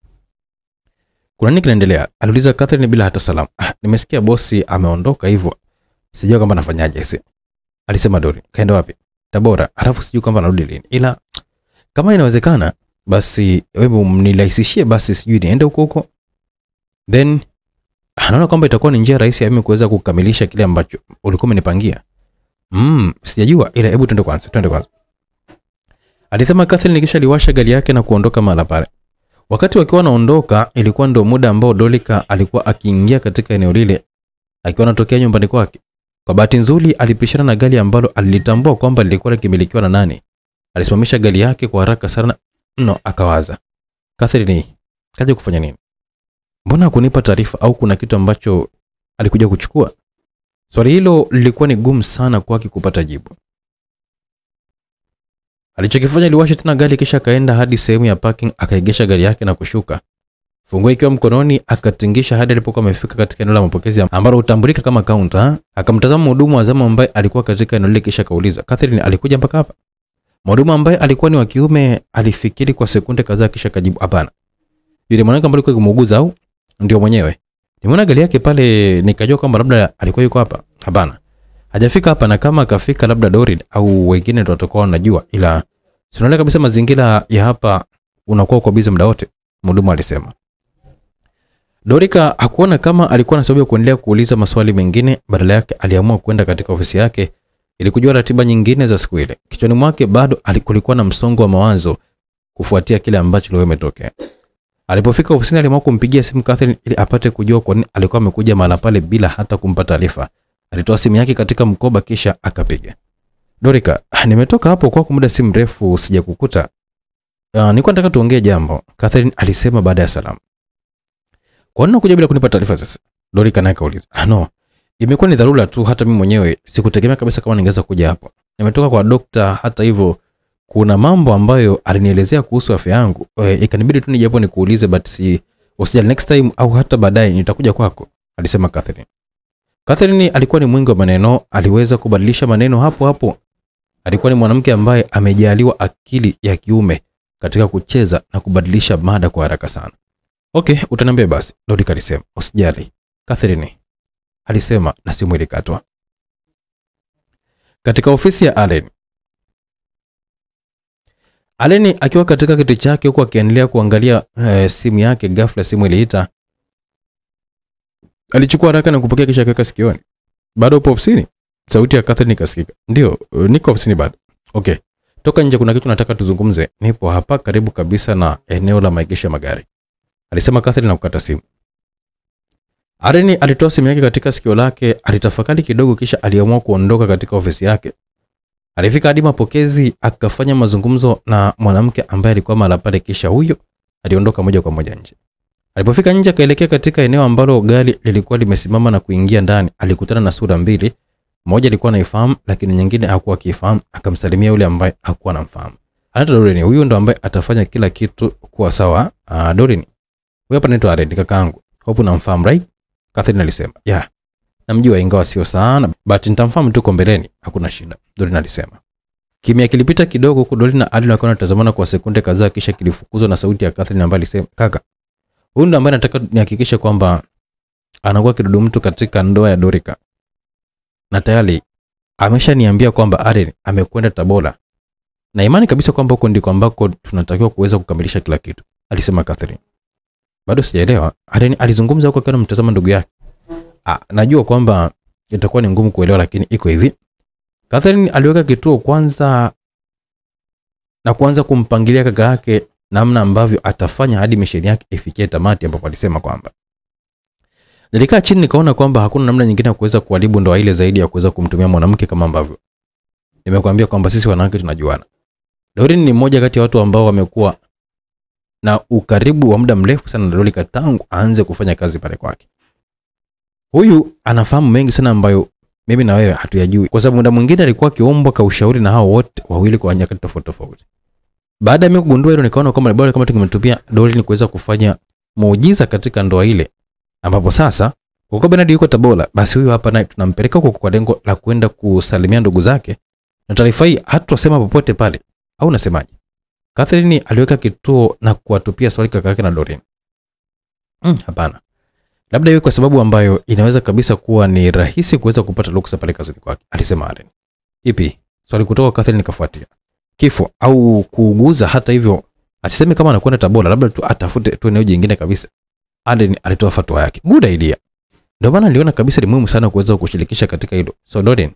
Kuna nini kinaendelea? Aliuliza Catherine bila hata salamu. Ah, nimesikia bosi ameondoka hivyo. Sijui kama anafanyaje sasa. Alisema Dori. Kaenda wapi? Tabora. Alafu sijui kama anarudi lini. Ila kama inawezekana basi wewe mnirahisishie basi sijui niende huko huko. Then Anaona kwamba itakuwa ni njia rahisi ya mimi kuweza kukamilisha kile ambacho ulikuwa umenipangia. Mm, sijajua ila hebu twende kwanza, twende kwanza. Alisema Kathleen kisha aliwasha gari yake na kuondoka mahala pale. Wakati wakiwa wanaondoka, ilikuwa ndio muda ambao Dolika alikuwa akiingia katika eneo lile akiwa anatokea nyumbani kwake. Kwa bahati nzuri, alipishana na gari ambalo alilitambua kwamba lilikuwa likimilikiwa na nani. Alisimamisha gari yake kwa haraka sana no, akawaza Catherine kaja kufanya nini? mbona kunipa taarifa au kuna kitu ambacho alikuja kuchukua? Swali hilo lilikuwa ni gumu sana kwake kupata jibu. Alichokifanya aliwasha tena gari kisha akaenda hadi sehemu ya parking akaegesha gari yake na kushuka. Funguo ikiwa mkononi akatingisha hadi alipokuwa amefika katika eneo la mapokezi ambalo hutambulika kama kaunta. Akamtazama mhudumu wa zamu ambaye alikuwa katika eneo lile kisha akauliza, "Catherine alikuja mpaka hapa?" Mhudumu ambaye alikuwa ni wa kiume alifikiri kwa sekunde kadhaa kisha kajibu, "Hapana." Yule mwanamke ambaye alikuwa kimuuguza au ndio mwenyewe. Nimeona gari yake pale nikajua kwamba labda alikuwa yuko hapa. Hapana. Hajafika hapa na kama akafika labda Dorid au wengine ndio watakuwa wanajua ila sinaona kabisa mazingira ya hapa unakuwa uko busy muda wote, mhudumu alisema. Dorika hakuona kama alikuwa na sababu ya kuendelea kuuliza maswali mengine, badala yake aliamua kwenda katika ofisi yake ili kujua ratiba nyingine za siku ile. Kichwani mwake bado alikuwa na msongo wa mawazo kufuatia kile ambacho leo imetokea. Alipofika ofisini aliamua kumpigia simu Catherine ili apate kujua kwa nini alikuwa amekuja mahala pale bila hata kumpa taarifa. Alitoa simu yake katika mkoba kisha akapiga. Dorika, nimetoka hapo kwa muda si mrefu sijakukuta. Uh, nilikuwa nataka tuongee jambo, Catherine alisema baada ya salamu. Kwa nini unakuja bila kunipa taarifa sasa? Dorika naye akauliza. Ah, no. Imekuwa ni dharura tu, hata mimi mwenyewe sikutegemea kabisa kama ningeweza kuja hapo. Nimetoka kwa daktari hata hivyo kuna mambo ambayo alinielezea kuhusu afya yangu e, ikanibidi tu nijapo nikuulize but si usijali next time au hata baadaye nitakuja kwako, alisema Catherine. Catherine alikuwa ni mwingi wa maneno, aliweza kubadilisha maneno hapo hapo. Alikuwa ni mwanamke ambaye amejaliwa akili ya kiume katika kucheza na kubadilisha mada kwa haraka sana. Okay, utaniambia basi, Lodick alisema. Usijali Catherine, alisema na simu ilikatwa. Katika ofisi ya Allen, Aleni akiwa katika kiti chake huku akiendelea kuangalia eh, simu yake, ghafla simu iliita. Alichukua haraka na kupokea kisha akaweka sikioni. Bado upo ofisini? Sauti ya Catherine ikasikika. Ndio, niko ofisini bado. Okay. Toka nje kuna kitu nataka tuzungumze. Nipo hapa karibu kabisa na eneo la maegesho ya magari. Alisema Catherine na kukata simu. Aleni alitoa simu yake katika sikio lake, alitafakari kidogo kisha aliamua kuondoka katika ofisi yake. Alifika hadi mapokezi akafanya mazungumzo na mwanamke ambaye alikuwa mara pale, kisha huyo aliondoka moja kwa moja nje. Alipofika nje akaelekea katika eneo ambalo gari lilikuwa limesimama na kuingia ndani, alikutana na sura mbili, moja alikuwa anaifahamu lakini nyingine hakuwa akiifahamu. Akamsalimia yule ambaye hakuwa anamfahamu. Anaitwa Doreen, huyu ndo ambaye atafanya kila kitu kuwa sawa. Uh, Doreen huyu hapa anaitwa Arendi, kakaangu, hope unamfahamu right? Catherine alisema yeah namjua ingawa sio sana, but nitamfahamu tu mbeleni, hakuna shida, Dorina alisema. kimia kilipita kidogo, huku Dorina na Allen wakiwa wanatazamana kwa sekunde kadhaa, kisha kilifukuzwa na sauti ya Catherine ambaye alisema, kaka, huyu ndo ambaye nataka nihakikishe kwamba anakuwa kidudu mtu katika ndoa ya Dorika, na tayari ameshaniambia kwamba Allen amekwenda Tabora na imani kabisa kwamba huko ndiko ambako tunatakiwa kuweza kukamilisha kila kitu, alisema Catherine. Bado sijaelewa, Allen alizungumza huko akiwa anamtazama ndugu yake Ah, najua kwamba itakuwa ni ngumu kuelewa, lakini iko hivi. Catherine aliweka kituo kwanza na kuanza kumpangilia kaka yake namna ambavyo atafanya hadi misheni yake ifikie tamati, ambapo alisema kwamba nilikaa chini nikaona kwamba hakuna namna nyingine ya kuweza kuharibu ndoa ile zaidi ya kuweza kumtumia mwanamke, kama ambavyo nimekuambia kwamba sisi wanawake tunajuana. Dorin ni mmoja kati ya watu ambao wamekuwa na ukaribu wa muda mrefu sana na Lolika tangu aanze kufanya kazi pale kwake. Huyu anafahamu mengi sana ambayo mimi na wewe hatuyajui, kwa sababu muda mwingine alikuwa akiombwa kaushauri na hao wote wawili kwa nyakati tofauti tofauti. Baada ya mimi kugundua hilo, nikaona kwamba bora kama tungemtumia Dori ni kuweza kufanya muujiza katika ndoa ile, ambapo sasa kwa kuwa Bernard yuko Tabora, basi huyu hapa naye tunampeleka huko kwa lengo la kwenda kusalimia ndugu zake, na taarifa hii hatusema popote pale, au unasemaje? Catherine aliweka kituo na kuwatupia swali kaka yake na Doreen. Mm, hapana labda iwe kwa sababu ambayo inaweza kabisa kuwa ni rahisi kuweza kupata ruksa pale kazini kwake, alisema Allen. Ipi? Swali kutoka Catherine likafuatia. Kifo au kuuguza. Hata hivyo asiseme kama anakwenda Tabora, labda tu atafute tu eneo jingine kabisa. Allen alitoa fatwa yake. Good idea. Ndio maana niliona kabisa ni muhimu sana kuweza kushirikisha katika hilo. So Doden,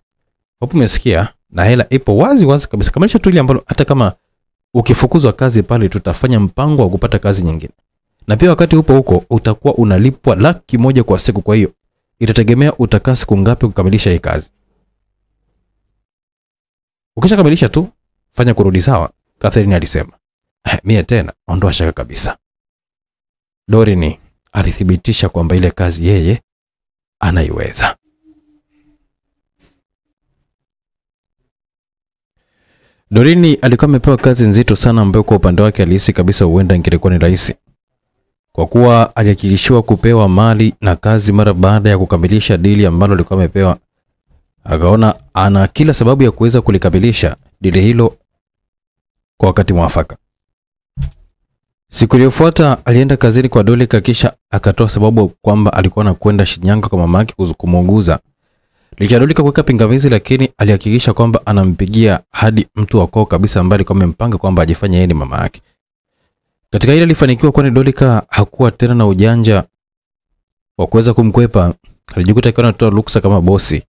hapo umesikia na hela ipo wazi wazi kabisa. Kamilisha tu ile ambalo hata kama ukifukuzwa kazi pale tutafanya mpango wa kupata kazi nyingine na pia wakati upo huko utakuwa unalipwa laki moja kwa siku. Kwa hiyo itategemea utakaa siku ngapi kukamilisha hii kazi. Ukishakamilisha tu fanya kurudi sawa, Catherine alisema. Eh, mie tena ondoa shaka kabisa. Dorini alithibitisha kwamba ile kazi yeye anaiweza. Dorini alikuwa amepewa kazi nzito sana ambayo kwa upande wake alihisi kabisa huenda ingekuwa ni rahisi, kwa kuwa alihakikishiwa kupewa mali na kazi mara baada ya kukamilisha dili ambalo alikuwa amepewa. Akaona ana kila sababu ya kuweza kulikamilisha dili hilo kwa wakati mwafaka. Siku iliyofuata alienda kazini kwa Dolika, kisha akatoa sababu kwamba alikuwa anakwenda Shinyanga kwa mamake kumuuguza. Licha Dolika kuweka pingamizi, lakini alihakikisha kwamba anampigia hadi mtu wa koo kabisa ambaye alikuwa amempanga kwamba ajifanye yeye ni mama yake. Katika hili alifanikiwa, kwani Dolika hakuwa tena na ujanja wa kuweza kumkwepa. Alijikuta akiwa anatoa Luxa kama bosi.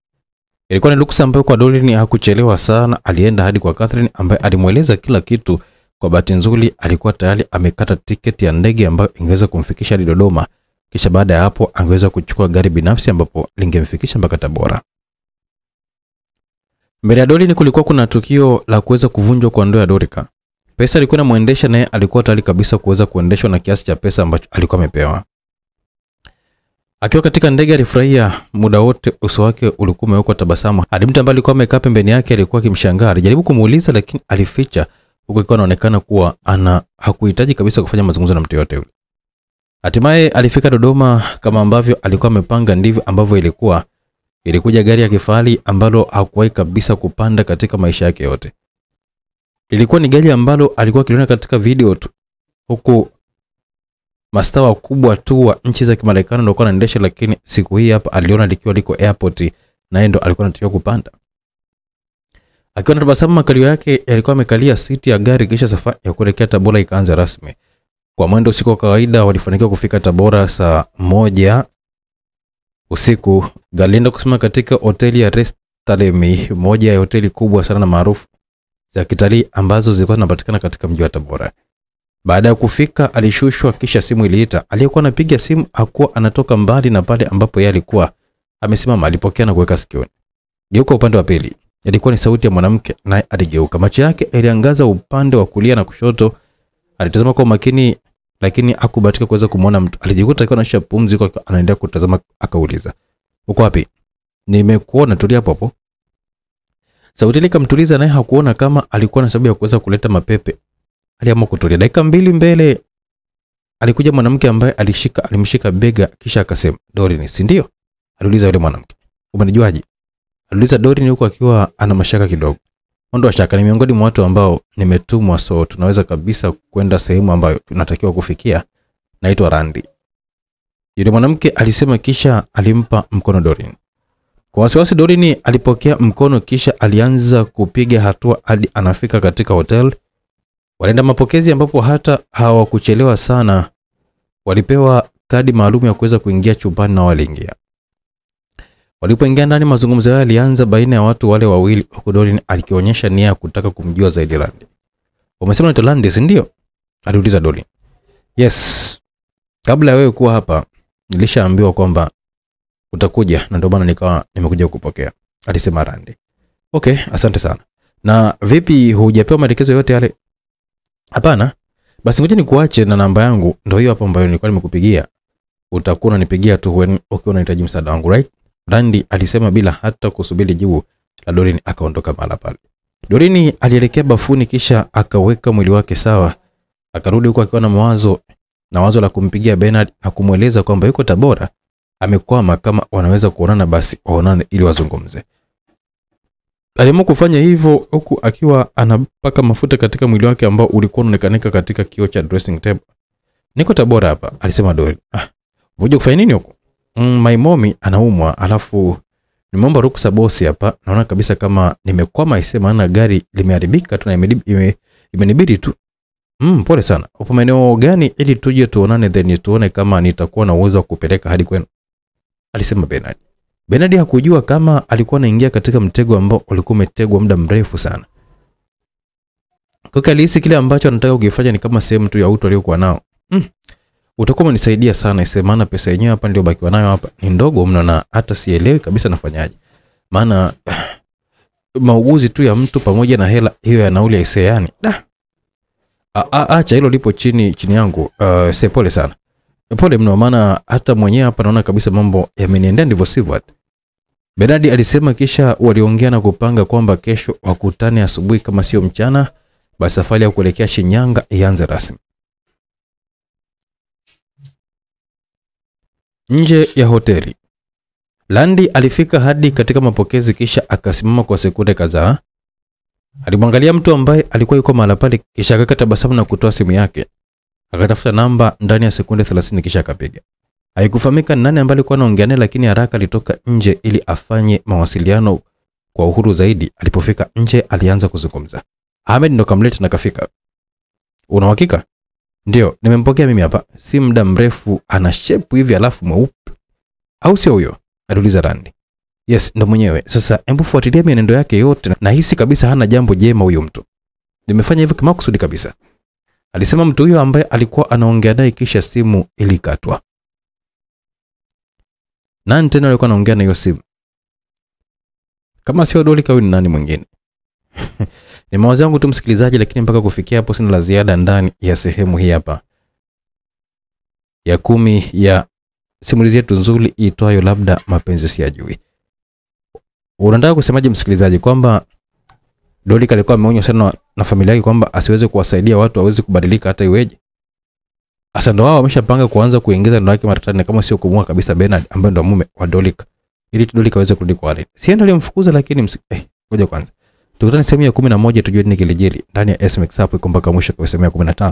Ilikuwa ni Luxa ambayo kwa Dolin hakuchelewa sana, alienda hadi kwa Catherine ambaye alimweleza kila kitu. Kwa bahati nzuri, alikuwa tayari amekata tiketi ya ndege ambayo ingeweza kumfikisha hadi Dodoma, kisha baada ya hapo angeweza kuchukua gari binafsi ambapo lingemfikisha mpaka Tabora. Mbele ya Dolin kulikuwa kuna tukio la kuweza kuvunjwa kwa ndoa ya Dorika. Pesa alikuwa inamwendesha naye alikuwa tayari kabisa kuweza kuendeshwa na kiasi cha pesa ambacho alikuwa amepewa. Akiwa katika ndege alifurahia muda wote, uso wake ulikuwa umewekwa tabasamu. Hadi mtu ambaye alikuwa amekaa pembeni yake alikuwa akimshangaa. Alijaribu kumuuliza lakini alificha, huku ikiwa anaonekana kuwa ana hakuhitaji kabisa kufanya mazungumzo na mtu yote yule. Hatimaye alifika Dodoma kama ambavyo alikuwa amepanga, ndivyo ambavyo ilikuwa. Ilikuja gari ya kifahari ambalo hakuwahi kabisa kupanda katika maisha yake yote. Lilikuwa ni gari ambalo alikuwa akiliona katika video tu, huku mastaa wakubwa tu wa nchi za Kimarekani ndio anaendesha lakini siku hii hapa aliona likiwa liko airport, naye ndo alikuwa anatakiwa kupanda. Akiwa tabasamu, makalio yake yalikuwa amekalia siti ya gari, kisha safari ya kuelekea Tabora ikaanza rasmi. Kwa mwendo usiku wa kawaida, walifanikiwa kufika Tabora saa moja usiku. Gari kusema kusimama katika hoteli ya Restalemi, moja ya hoteli kubwa sana na maarufu za kitalii ambazo zilikuwa zinapatikana katika mji wa Tabora. Baada ya kufika alishushwa, kisha simu iliita. Aliyekuwa anapiga simu hakuwa anatoka mbali na pale ambapo yeye alikuwa amesimama. Alipokea na kuweka sikioni. Geuka upande wa pili, ilikuwa ni sauti ya mwanamke, naye aligeuka. Macho yake yaliangaza upande wa kulia na kushoto, alitazama kwa umakini, lakini hakubahatika kuweza kumwona mtu. Alijikuta akiwa anashika pumzi, anaendelea kutazama. Akauliza, uko wapi? Nimekuona, tulia hapo hapo. Sauti ikamtuliza, naye hakuona kama alikuwa na sababu ya kuweza kuleta mapepe. Aliamua kutulia. Dakika mbili mbele alikuja mwanamke ambaye alishika alimshika bega kisha akasema, Dorin, si ndio? Aliuliza yule mwanamke, umenijuaje? Aliuliza Dorin huko akiwa ana mashaka kidogo. Ondoa shaka, ni miongoni mwa watu ambao nimetumwa, so tunaweza kabisa kwenda sehemu ambayo tunatakiwa kufikia. Naitwa Randy." yule mwanamke alisema, kisha alimpa mkono Dorin. Kwa wasiwasi Dorini alipokea mkono kisha alianza kupiga hatua hadi anafika katika hotel. Walienda mapokezi ambapo hata hawakuchelewa sana. Walipewa kadi maalum ya kuweza kuingia chumbani na waliingia. Walipoingia ndani, mazungumzo yao yalianza baina ya watu wale wawili, huku Dorin alikionyesha nia ya kutaka kumjua zaidi Landi. Umesema ni Landi, si ndio? aliuliza Dorin. Yes, kabla ya wewe kuwa hapa nilishaambiwa kwamba utakuja na ndio maana nikawa nimekuja kukupokea, alisema Randy. okay asante sana na vipi hujapewa maelekezo yote yale hapana basi ngoja nikuache na namba yangu ndio hiyo hapo ambayo nilikuwa nimekupigia utakuwa unanipigia tu ukiwa okay, unahitaji msaada wangu right Randy alisema bila hata kusubiri jibu la Dorini akaondoka mahala pale Dorini alielekea bafuni kisha akaweka mwili wake sawa akarudi huko akiwa na mawazo na wazo la kumpigia Bernard na kumweleza kwamba yuko Tabora amekwama, kama wanaweza kuonana basi waonane ili wazungumze. Aliamua kufanya hivyo huku akiwa anapaka mafuta katika mwili wake ambao ulikuwa unaonekanika katika kio cha dressing table. Niko Tabora hapa, alisema Dori. Ah, unajua kufanya nini huko? Mm, my mommy anaumwa, alafu nimeomba ruksa bosi hapa. Naona kabisa kama nimekwama ise, maana gari limeharibika tu na imenibidi tu. Mm, pole sana. Upo maeneo gani ili tuje tuonane then tuone kama nitakuwa na uwezo wa kupeleka hadi kwenu alisema Bernard. Bernard hakujua kama alikuwa anaingia katika mtego ambao ulikuwa umetegwa muda mrefu sana. Kwake alihisi kile ambacho anataka kugifanya ni kama sehemu tu ya utu aliyokuwa nao. Mm. Utakuwa umenisaidia sana isema maana pesa yenyewe hapa ndio bakiwa nayo hapa ni ndogo mno na hata sielewi kabisa nafanyaje. Maana mauguzi tu ya mtu pamoja na hela hiyo ya nauli ya isee yani. Da. Nah. Ah, acha hilo lipo chini chini yangu. Uh, ah, sepole sana. Pole mno, maana hata mwenyewe hapa naona kabisa mambo yameniendea ndivyo sivyo. Bernard alisema, kisha waliongea na kupanga kwamba kesho wakutane asubuhi, kama sio mchana, basi safari ya kuelekea Shinyanga ianze rasmi. Nje ya hoteli Landi alifika hadi katika mapokezi, kisha akasimama kwa sekunde kadhaa. Alimwangalia mtu ambaye alikuwa yuko mahala pale, kisha akakata tabasamu na kutoa simu yake akatafuta namba ndani ya sekunde 30 kisha akapiga. Haikufahamika nani ambaye alikuwa anaongea naye, lakini haraka alitoka nje ili afanye mawasiliano kwa uhuru zaidi. Alipofika nje, alianza kuzungumza. Ahmed ndo kamleta na kafika. Una uhakika? Ndio, nimempokea mimi hapa. Si muda mrefu, ana shepu hivi alafu mweupe. Au sio huyo? aliuliza Randi. Yes, ndo mwenyewe. Sasa hebu fuatilia mienendo yake yote, nahisi kabisa hana jambo jema huyo mtu. Nimefanya hivyo kimakusudi kabisa alisema mtu huyo ambaye alikuwa anaongea naye kisha simu ilikatwa. Nani tena alikuwa anaongea na hiyo simu? Kama sio Dolly Kawini, nani mwingine? ni mawazo yangu tu msikilizaji, lakini mpaka kufikia hapo sina la ziada ndani ya sehemu hii hapa ya kumi ya simulizi yetu nzuri iitwayo labda mapenzi siyajui. Unataka kusemaje msikilizaji, kwamba Dorik alikuwa ameonywa sana na, familia yake kwamba asiweze kuwasaidia watu waweze kubadilika hata iweje. Asa ndo wao wameshapanga kuanza kuingiza ndoa yake tatu kama sio kumua kabisa Bernard ambaye ndo mume wa Dorik ili Dorik aweze kurudi kwa Harriet. Si ndo aliyemfukuza lakini ms... eh, ngoja kwanza. Tukutane sehemu ya 11 tujue nini kilijili ndani ya SMX hapo iko mpaka mwisho kwa sehemu ya 15.